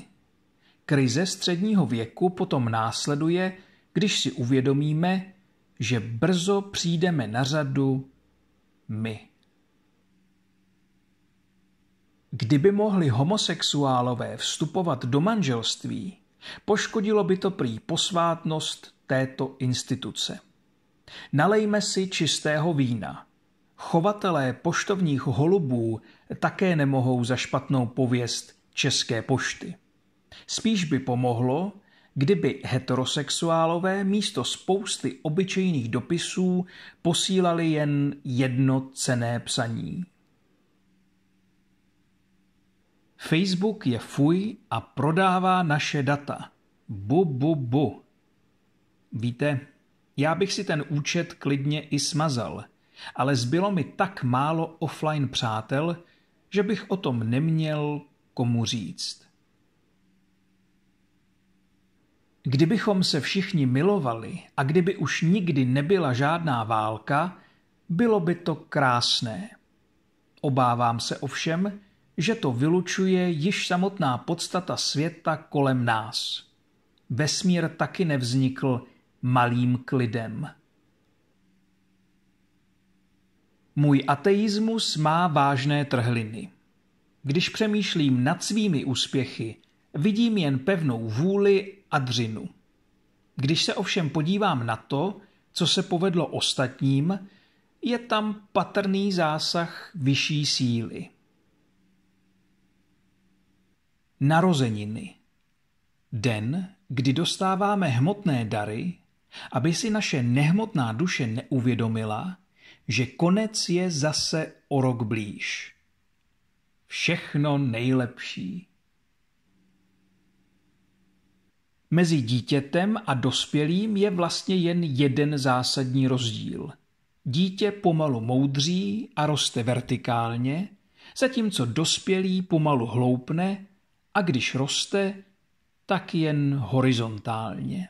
Krize středního věku potom následuje, když si uvědomíme, že brzo přijdeme na řadu my. Kdyby mohli homosexuálové vstupovat do manželství, poškodilo by to prý posvátnost této instituce. Nalejme si čistého vína. Chovatelé poštovních holubů také nemohou za špatnou pověst České pošty. Spíš by pomohlo, kdyby heterosexuálové místo spousty obyčejných dopisů posílali jen jedno cené psaní. Facebook je fuj a prodává naše data. Bu, bu, bu. Víte, já bych si ten účet klidně i smazal, ale zbylo mi tak málo offline přátel, že bych o tom neměl komu říct. Kdybychom se všichni milovali a kdyby už nikdy nebyla žádná válka, bylo by to krásné. Obávám se ovšem, že to vylučuje již samotná podstata světa kolem nás. Vesmír taky nevznikl malým klidem. Můj ateismus má vážné trhliny. Když přemýšlím nad svými úspěchy, Vidím jen pevnou vůli a dřinu. Když se ovšem podívám na to, co se povedlo ostatním, je tam patrný zásah vyšší síly. Narozeniny. Den, kdy dostáváme hmotné dary, aby si naše nehmotná duše neuvědomila, že konec je zase o rok blíž. Všechno nejlepší. Mezi dítětem a dospělým je vlastně jen jeden zásadní rozdíl. Dítě pomalu moudří a roste vertikálně, zatímco dospělý pomalu hloupne a když roste, tak jen horizontálně.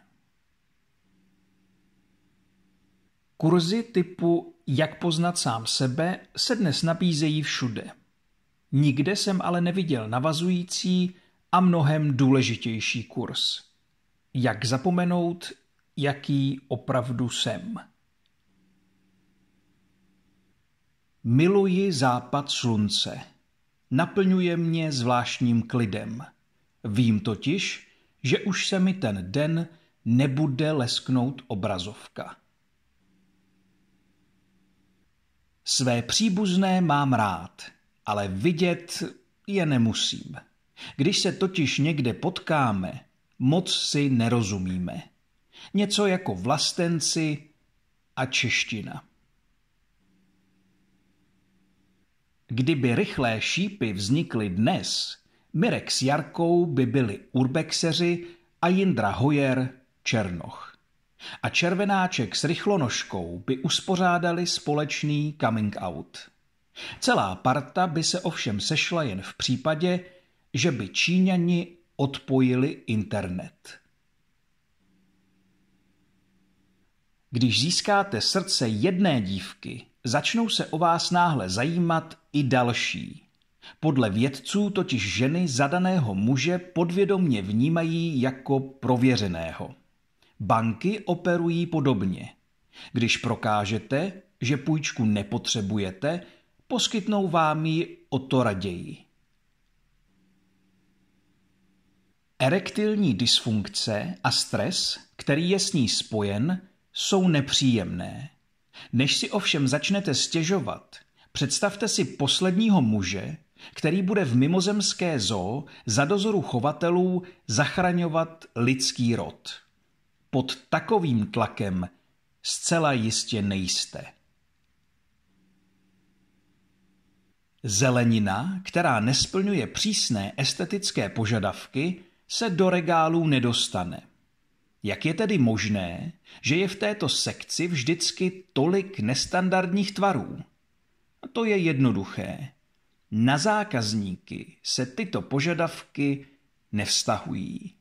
Kurzy typu Jak poznat sám sebe se dnes nabízejí všude. Nikde jsem ale neviděl navazující a mnohem důležitější kurz. Jak zapomenout, jaký opravdu jsem? Miluji západ slunce. Naplňuje mě zvláštním klidem. Vím totiž, že už se mi ten den nebude lesknout obrazovka. Své příbuzné mám rád, ale vidět je nemusím. Když se totiž někde potkáme, moc si nerozumíme. Něco jako vlastenci a čeština. Kdyby rychlé šípy vznikly dnes, Mirek s Jarkou by byli urbexeři a Jindra Hojer Černoch. A Červenáček s rychlonožkou by uspořádali společný coming out. Celá parta by se ovšem sešla jen v případě, že by Číňani odpojili internet. Když získáte srdce jedné dívky, začnou se o vás náhle zajímat i další. Podle vědců totiž ženy zadaného muže podvědomně vnímají jako prověřeného. Banky operují podobně. Když prokážete, že půjčku nepotřebujete, poskytnou vám ji o to raději. Erektilní dysfunkce a stres, který je s ní spojen, jsou nepříjemné. Než si ovšem začnete stěžovat, představte si posledního muže, který bude v mimozemské zoo za dozoru chovatelů zachraňovat lidský rod. Pod takovým tlakem zcela jistě nejste. Zelenina, která nesplňuje přísné estetické požadavky, se do regálů nedostane. Jak je tedy možné, že je v této sekci vždycky tolik nestandardních tvarů? A to je jednoduché. Na zákazníky se tyto požadavky nevztahují.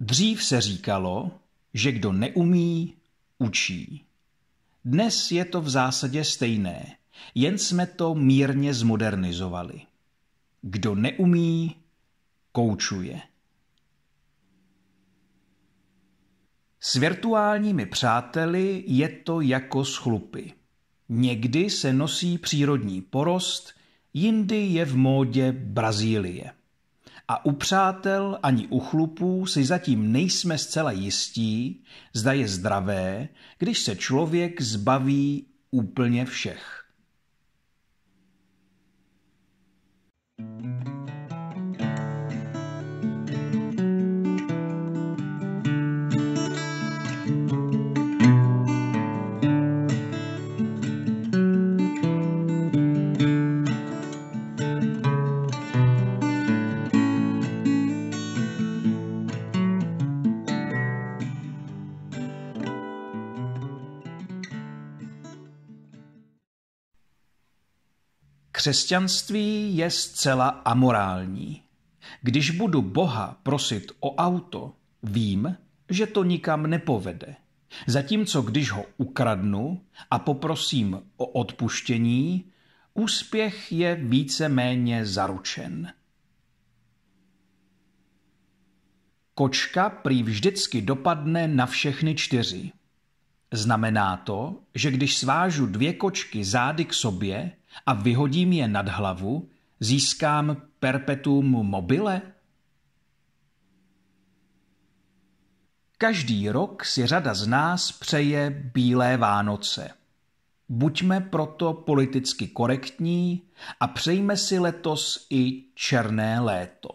Dřív se říkalo, že kdo neumí, učí. Dnes je to v zásadě stejné, jen jsme to mírně zmodernizovali. Kdo neumí, koučuje. S virtuálními přáteli je to jako s chlupy. Někdy se nosí přírodní porost, jindy je v módě Brazílie. A u přátel ani u chlupů si zatím nejsme zcela jistí, zda je zdravé, když se člověk zbaví úplně všech. Thank you. Křesťanství je zcela amorální. Když budu Boha prosit o auto, vím, že to nikam nepovede. Zatímco když ho ukradnu a poprosím o odpuštění, úspěch je více-méně zaručen. Kočka prý vždycky dopadne na všechny čtyři. Znamená to, že když svážu dvě kočky zády k sobě, a vyhodím je nad hlavu, získám perpetuum mobile? Každý rok si řada z nás přeje Bílé Vánoce. Buďme proto politicky korektní a přejme si letos i černé léto.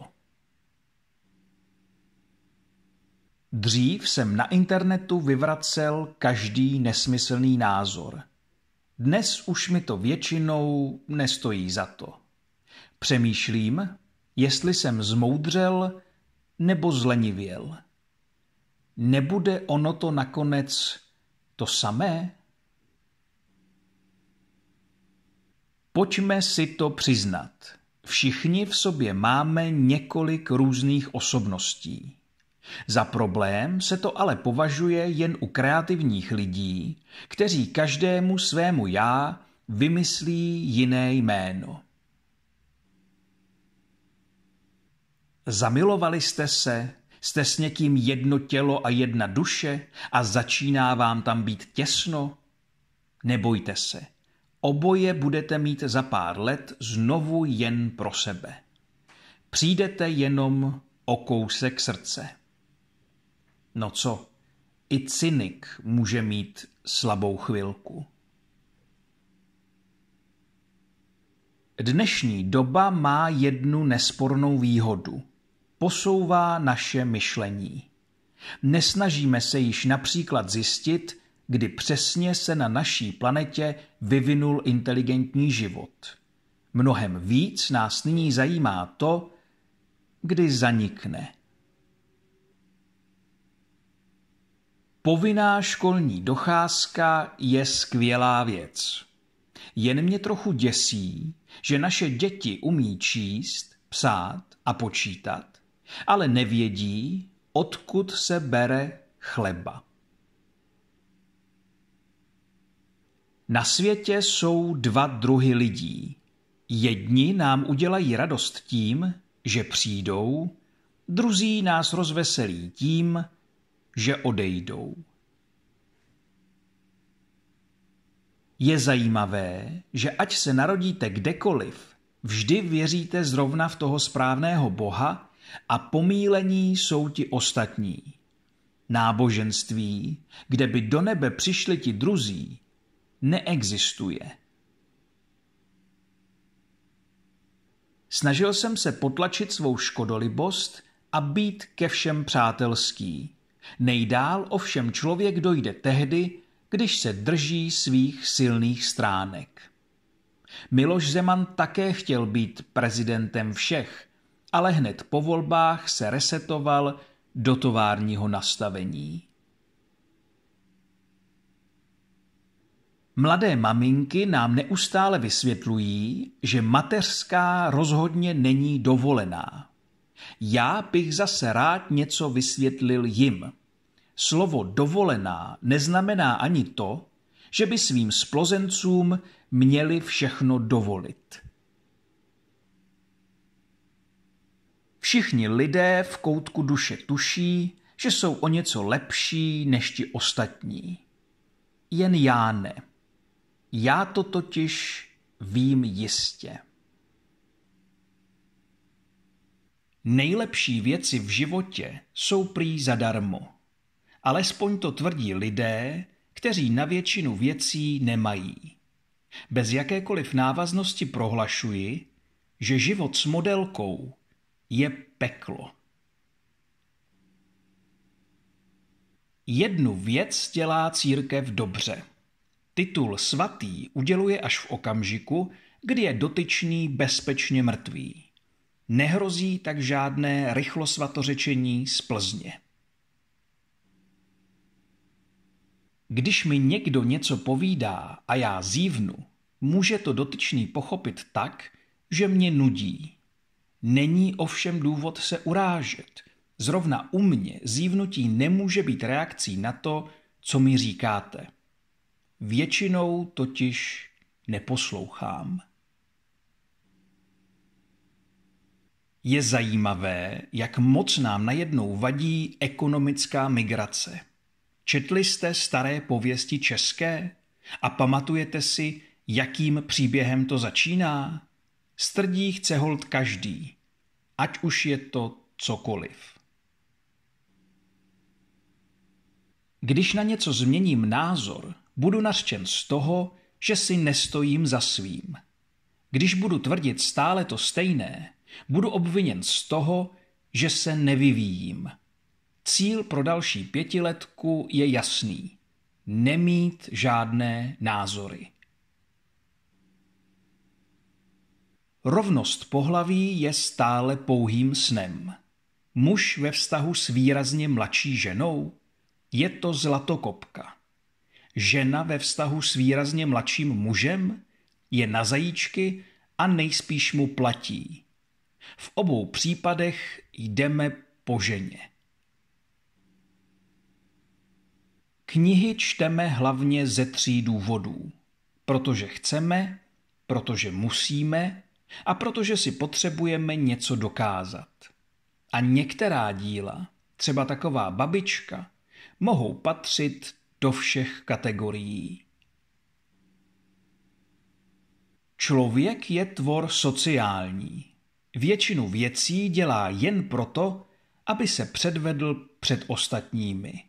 Dřív jsem na internetu vyvracel každý nesmyslný názor – dnes už mi to většinou nestojí za to. Přemýšlím, jestli jsem zmoudřel nebo zlenivěl. Nebude ono to nakonec to samé? Pojďme si to přiznat. Všichni v sobě máme několik různých osobností. Za problém se to ale považuje jen u kreativních lidí, kteří každému svému já vymyslí jiné jméno. Zamilovali jste se, jste s někým jedno tělo a jedna duše a začíná vám tam být těsno? Nebojte se, oboje budete mít za pár let znovu jen pro sebe. Přijdete jenom o kousek srdce. No co, i cynik může mít slabou chvilku. Dnešní doba má jednu nespornou výhodu. Posouvá naše myšlení. Nesnažíme se již například zjistit, kdy přesně se na naší planetě vyvinul inteligentní život. Mnohem víc nás nyní zajímá to, kdy zanikne. Povinná školní docházka je skvělá věc. Jen mě trochu děsí, že naše děti umí číst, psát a počítat, ale nevědí, odkud se bere chleba. Na světě jsou dva druhy lidí. Jedni nám udělají radost tím, že přijdou, druzí nás rozveselí tím, že odejdou. Je zajímavé, že ať se narodíte kdekoliv, vždy věříte zrovna v toho správného Boha a pomílení jsou ti ostatní. Náboženství, kde by do nebe přišli ti druzí, neexistuje. Snažil jsem se potlačit svou škodolibost a být ke všem přátelský. Nejdál ovšem člověk dojde tehdy, když se drží svých silných stránek. Miloš Zeman také chtěl být prezidentem všech, ale hned po volbách se resetoval do továrního nastavení. Mladé maminky nám neustále vysvětlují, že mateřská rozhodně není dovolená. Já bych zase rád něco vysvětlil jim. Slovo dovolená neznamená ani to, že by svým splozencům měli všechno dovolit. Všichni lidé v koutku duše tuší, že jsou o něco lepší než ti ostatní. Jen já ne. Já to totiž vím jistě. Nejlepší věci v životě jsou prý zadarmo. Alespoň to tvrdí lidé, kteří na většinu věcí nemají. Bez jakékoliv návaznosti prohlašuji, že život s modelkou je peklo. Jednu věc dělá církev dobře. Titul svatý uděluje až v okamžiku, kdy je dotyčný bezpečně mrtvý. Nehrozí tak žádné rychlosvatořečení z Plzně. Když mi někdo něco povídá a já zívnu, může to dotyčný pochopit tak, že mě nudí. Není ovšem důvod se urážet. Zrovna u mě zívnutí nemůže být reakcí na to, co mi říkáte. Většinou totiž neposlouchám. je zajímavé, jak moc nám najednou vadí ekonomická migrace. Četli jste staré pověsti české a pamatujete si, jakým příběhem to začíná? Strdí chce hold každý, ať už je to cokoliv. Když na něco změním názor, budu nařčen z toho, že si nestojím za svým. Když budu tvrdit stále to stejné, Budu obviněn z toho, že se nevyvíjím. Cíl pro další pětiletku je jasný. Nemít žádné názory. Rovnost pohlaví je stále pouhým snem. Muž ve vztahu s výrazně mladší ženou je to zlatokopka. Žena ve vztahu s výrazně mladším mužem je na zajíčky a nejspíš mu platí. V obou případech jdeme po ženě. Knihy čteme hlavně ze tří důvodů. Protože chceme, protože musíme a protože si potřebujeme něco dokázat. A některá díla, třeba taková babička, mohou patřit do všech kategorií. Člověk je tvor sociální. Většinu věcí dělá jen proto, aby se předvedl před ostatními.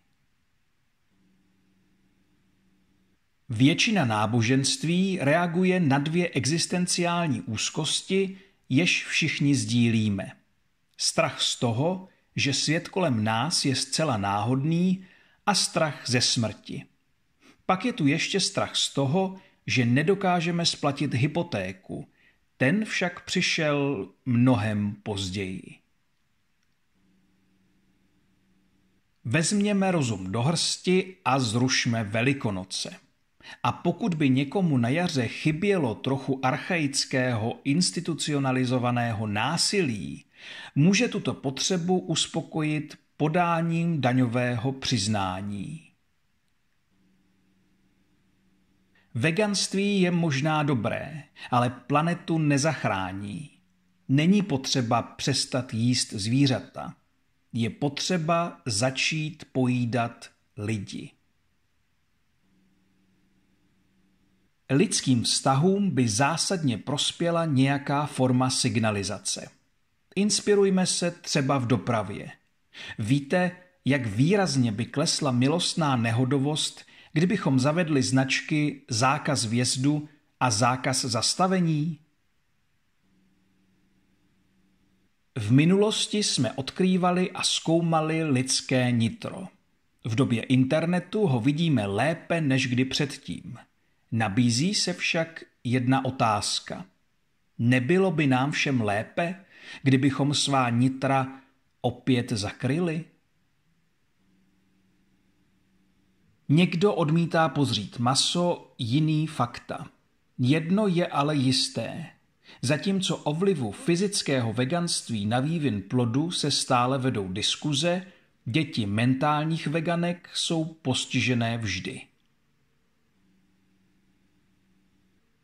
Většina náboženství reaguje na dvě existenciální úzkosti, jež všichni sdílíme. Strach z toho, že svět kolem nás je zcela náhodný a strach ze smrti. Pak je tu ještě strach z toho, že nedokážeme splatit hypotéku – ten však přišel mnohem později. Vezměme rozum do hrsti a zrušme Velikonoce. A pokud by někomu na jaře chybělo trochu archaického institucionalizovaného násilí, může tuto potřebu uspokojit podáním daňového přiznání. Veganství je možná dobré, ale planetu nezachrání. Není potřeba přestat jíst zvířata. Je potřeba začít pojídat lidi. Lidským vztahům by zásadně prospěla nějaká forma signalizace. Inspirujme se třeba v dopravě. Víte, jak výrazně by klesla milostná nehodovost, kdybychom zavedli značky zákaz vjezdu a zákaz zastavení? V minulosti jsme odkrývali a zkoumali lidské nitro. V době internetu ho vidíme lépe než kdy předtím. Nabízí se však jedna otázka. Nebylo by nám všem lépe, kdybychom svá nitra opět zakryli? Někdo odmítá pozřít maso, jiný fakta. Jedno je ale jisté. Zatímco o vlivu fyzického veganství na vývin plodu se stále vedou diskuze, děti mentálních veganek jsou postižené vždy.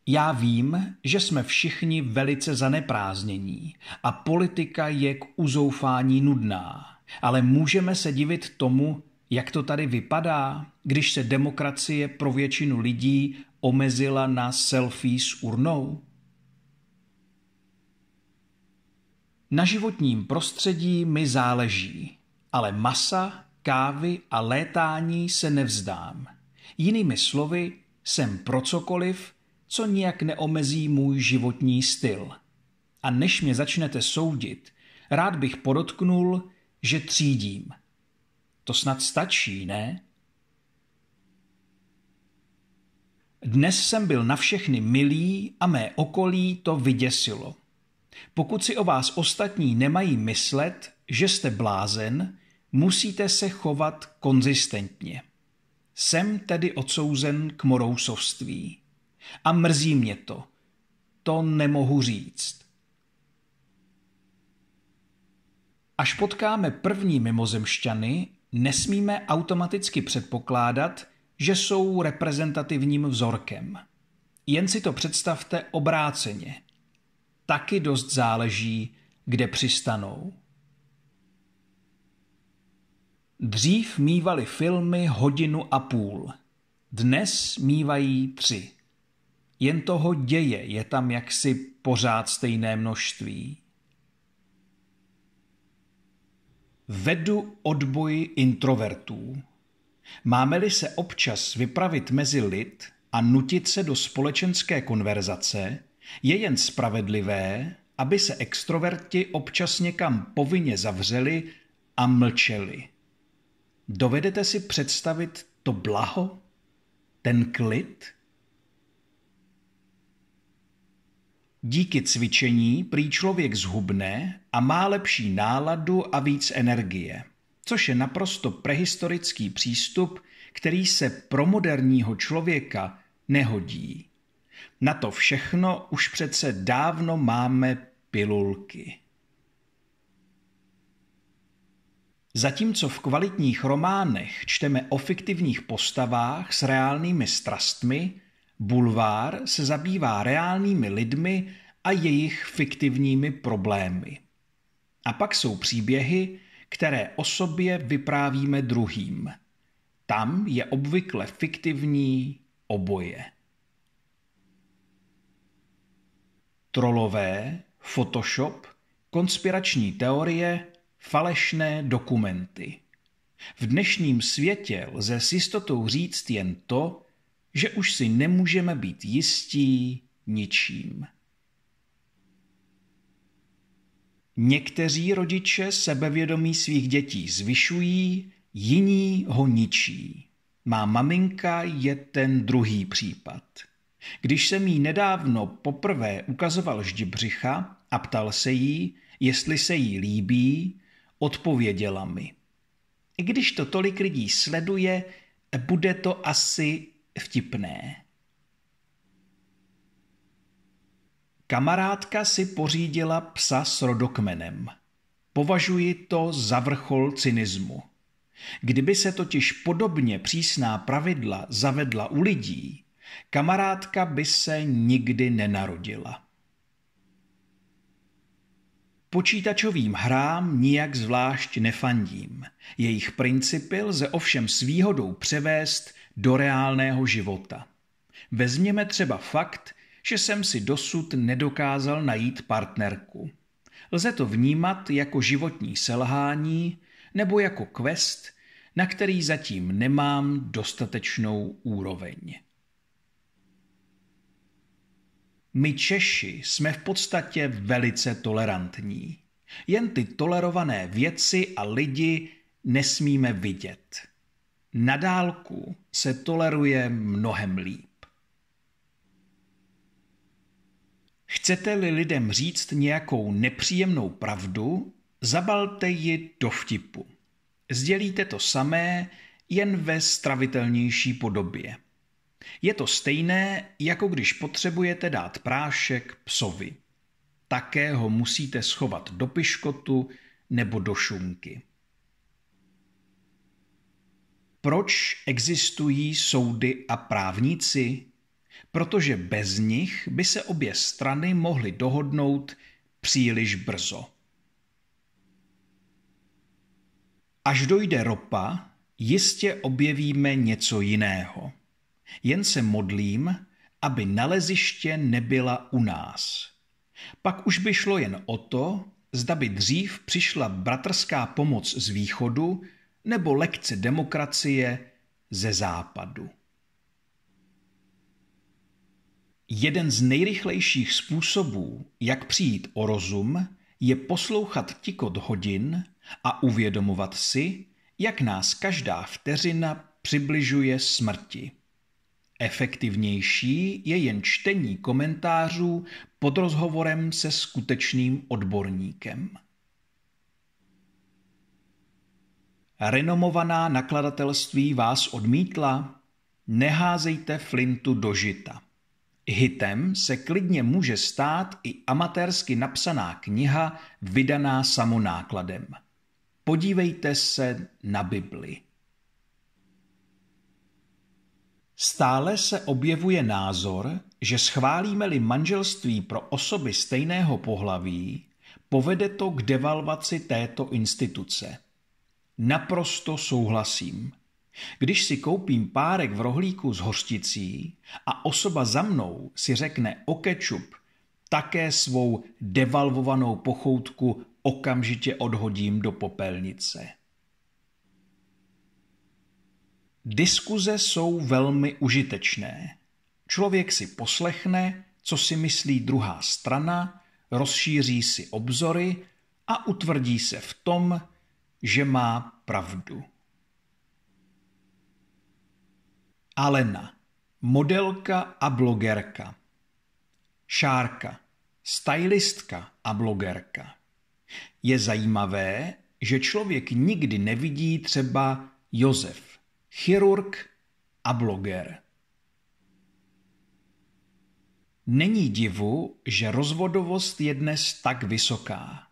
Já vím, že jsme všichni velice zaneprázdnění a politika je k uzoufání nudná, ale můžeme se divit tomu, jak to tady vypadá, když se demokracie pro většinu lidí omezila na selfie s urnou? Na životním prostředí mi záleží, ale masa, kávy a létání se nevzdám. Jinými slovy, jsem pro cokoliv, co nijak neomezí můj životní styl. A než mě začnete soudit, rád bych podotknul, že třídím – to snad stačí, ne? Dnes jsem byl na všechny milý a mé okolí to vyděsilo. Pokud si o vás ostatní nemají myslet, že jste blázen, musíte se chovat konzistentně. Jsem tedy odsouzen k morousovství. A mrzí mě to. To nemohu říct. Až potkáme první mimozemšťany, nesmíme automaticky předpokládat, že jsou reprezentativním vzorkem. Jen si to představte obráceně. Taky dost záleží, kde přistanou. Dřív mývaly filmy hodinu a půl. Dnes mývají tři. Jen toho děje je tam jaksi pořád stejné množství. Vedu odboj introvertů. Máme-li se občas vypravit mezi lid a nutit se do společenské konverzace, je jen spravedlivé, aby se extroverti občas někam povinně zavřeli a mlčeli. Dovedete si představit to blaho? Ten klid? Díky cvičení prý člověk zhubne a má lepší náladu a víc energie, což je naprosto prehistorický přístup, který se pro moderního člověka nehodí. Na to všechno už přece dávno máme pilulky. Zatímco v kvalitních románech čteme o fiktivních postavách s reálnými strastmi, Bulvár se zabývá reálnými lidmi a jejich fiktivními problémy. A pak jsou příběhy, které o sobě vyprávíme druhým. Tam je obvykle fiktivní oboje. Trolové, Photoshop, konspirační teorie, falešné dokumenty. V dnešním světě lze s jistotou říct jen to, že už si nemůžeme být jistí ničím. Někteří rodiče sebevědomí svých dětí zvyšují, jiní ho ničí. Má maminka je ten druhý případ. Když jsem jí nedávno poprvé ukazoval ždibřicha a ptal se jí, jestli se jí líbí, odpověděla mi. I když to tolik lidí sleduje, bude to asi vtipné. Kamarádka si pořídila psa s rodokmenem. Považuji to za vrchol cynismu. Kdyby se totiž podobně přísná pravidla zavedla u lidí, kamarádka by se nikdy nenarodila počítačovým hrám nijak zvlášť nefandím. Jejich principy lze ovšem s výhodou převést do reálného života. Vezměme třeba fakt, že jsem si dosud nedokázal najít partnerku. Lze to vnímat jako životní selhání nebo jako quest, na který zatím nemám dostatečnou úroveň. My Češi jsme v podstatě velice tolerantní. Jen ty tolerované věci a lidi nesmíme vidět. Na dálku se toleruje mnohem líp. Chcete-li lidem říct nějakou nepříjemnou pravdu, zabalte ji do vtipu. Sdělíte to samé, jen ve stravitelnější podobě. Je to stejné, jako když potřebujete dát prášek psovi. Také ho musíte schovat do piškotu nebo do šunky. Proč existují soudy a právníci? Protože bez nich by se obě strany mohly dohodnout příliš brzo. Až dojde ropa, jistě objevíme něco jiného. Jen se modlím, aby naleziště nebyla u nás. Pak už by šlo jen o to, zda by dřív přišla bratrská pomoc z východu nebo lekce demokracie ze západu. Jeden z nejrychlejších způsobů, jak přijít o rozum, je poslouchat tikot hodin a uvědomovat si, jak nás každá vteřina přibližuje smrti. Efektivnější je jen čtení komentářů pod rozhovorem se skutečným odborníkem. Renomovaná nakladatelství vás odmítla? Neházejte flintu do žita. Hitem se klidně může stát i amatérsky napsaná kniha vydaná samonákladem. Podívejte se na Bibli. Stále se objevuje názor, že schválíme-li manželství pro osoby stejného pohlaví, povede to k devalvaci této instituce. Naprosto souhlasím. Když si koupím párek v rohlíku s hořticí a osoba za mnou si řekne o kečup, také svou devalvovanou pochoutku okamžitě odhodím do popelnice. Diskuze jsou velmi užitečné. Člověk si poslechne, co si myslí druhá strana, rozšíří si obzory a utvrdí se v tom, že má pravdu. Alena, modelka a blogerka. Šárka, stylistka a blogerka. Je zajímavé, že člověk nikdy nevidí třeba Josef chirurg a bloger. Není divu, že rozvodovost je dnes tak vysoká.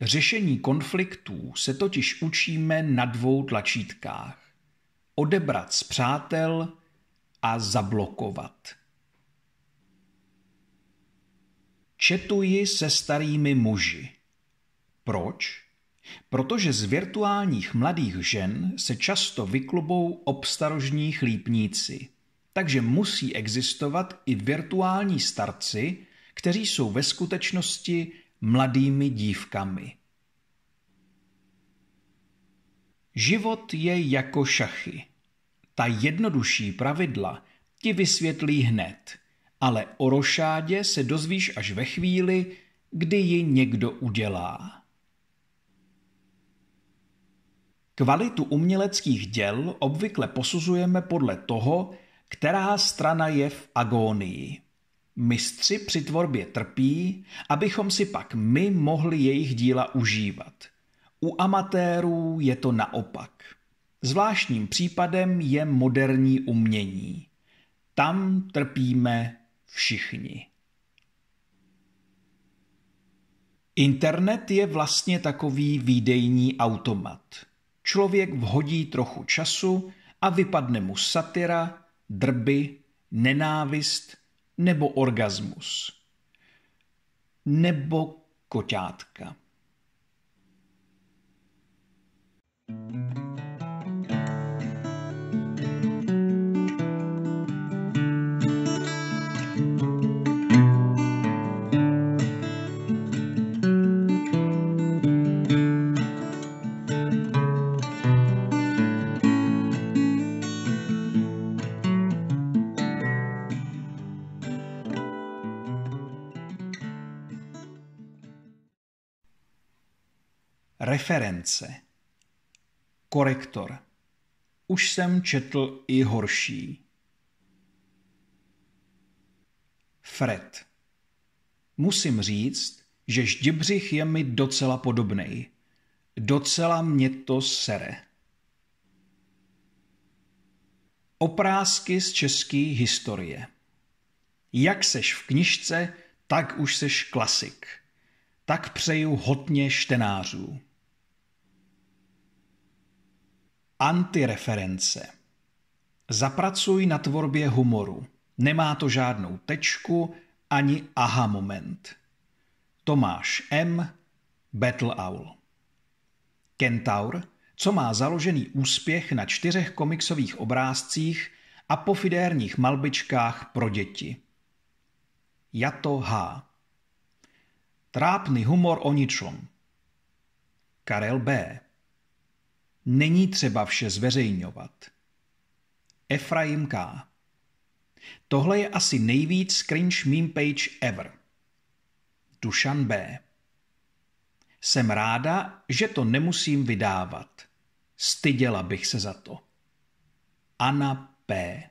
Řešení konfliktů se totiž učíme na dvou tlačítkách. Odebrat z přátel a zablokovat. Četuji se starými muži. Proč? protože z virtuálních mladých žen se často vyklubou obstarožní chlípníci. Takže musí existovat i virtuální starci, kteří jsou ve skutečnosti mladými dívkami. Život je jako šachy. Ta jednodušší pravidla ti vysvětlí hned, ale o rošádě se dozvíš až ve chvíli, kdy ji někdo udělá. Kvalitu uměleckých děl obvykle posuzujeme podle toho, která strana je v agónii. Mistři při tvorbě trpí, abychom si pak my mohli jejich díla užívat. U amatérů je to naopak. Zvláštním případem je moderní umění. Tam trpíme všichni. Internet je vlastně takový výdejní automat – člověk vhodí trochu času a vypadne mu satyra, drby, nenávist nebo orgasmus. Nebo koťátka. thank you Reference. Korektor. Už jsem četl i horší. Fred. Musím říct, že Ždibřich je mi docela podobný, Docela mě to sere. Oprázky z české historie. Jak seš v knižce, tak už seš klasik. Tak přeju hodně štenářů. Antireference. Zapracuj na tvorbě humoru. Nemá to žádnou tečku ani aha moment. Tomáš M. Battle Owl. Kentaur, co má založený úspěch na čtyřech komiksových obrázcích a pofidérních malbičkách pro děti. Jato H. Trápný humor o ničom. Karel B. Není třeba vše zveřejňovat. Efraim K. Tohle je asi nejvíc cringe meme page ever. Dušan B. Jsem ráda, že to nemusím vydávat. Styděla bych se za to. Anna P.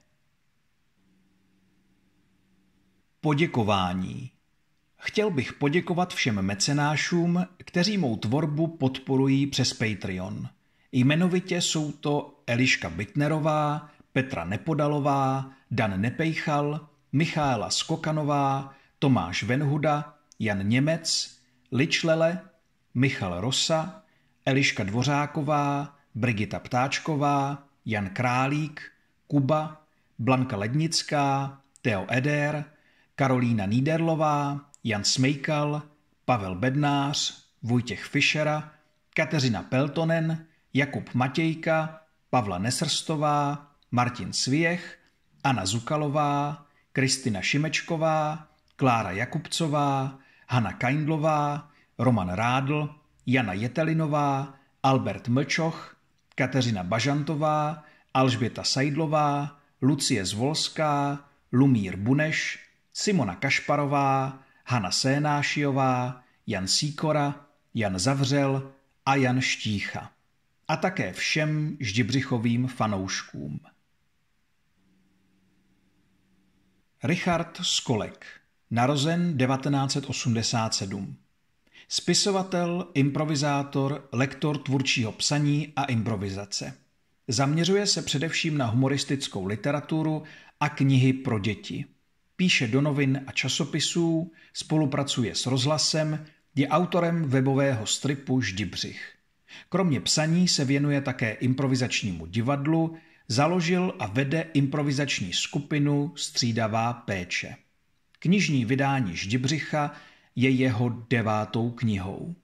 Poděkování. Chtěl bych poděkovat všem mecenášům, kteří mou tvorbu podporují přes Patreon. Jmenovitě jsou to Eliška Bitnerová, Petra Nepodalová, Dan Nepejchal, Michála Skokanová, Tomáš Venhuda, Jan Němec, Ličlele, Michal Rosa, Eliška Dvořáková, Brigita Ptáčková, Jan Králík, Kuba, Blanka Lednická, Teo Eder, Karolína Níderlová, Jan Smejkal, Pavel Bednář, Vojtěch Fischera, Kateřina Peltonen, Jakub Matějka, Pavla Nesrstová, Martin Svěch, Anna Zukalová, Kristina Šimečková, Klára Jakubcová, Hana Kaindlová, Roman Rádl, Jana Jetelinová, Albert Mlčoch, Kateřina Bažantová, Alžběta Sajdlová, Lucie Zvolská, Lumír Buneš, Simona Kašparová, Hana Sénášiová, Jan Síkora, Jan Zavřel a Jan Štícha a také všem ždibřichovým fanouškům. Richard Skolek, narozen 1987. Spisovatel, improvizátor, lektor tvůrčího psaní a improvizace. Zaměřuje se především na humoristickou literaturu a knihy pro děti. Píše do novin a časopisů, spolupracuje s rozhlasem, je autorem webového stripu Ždibřich. Kromě psaní se věnuje také improvizačnímu divadlu, založil a vede improvizační skupinu Střídavá péče. Knižní vydání Ždibřicha je jeho devátou knihou.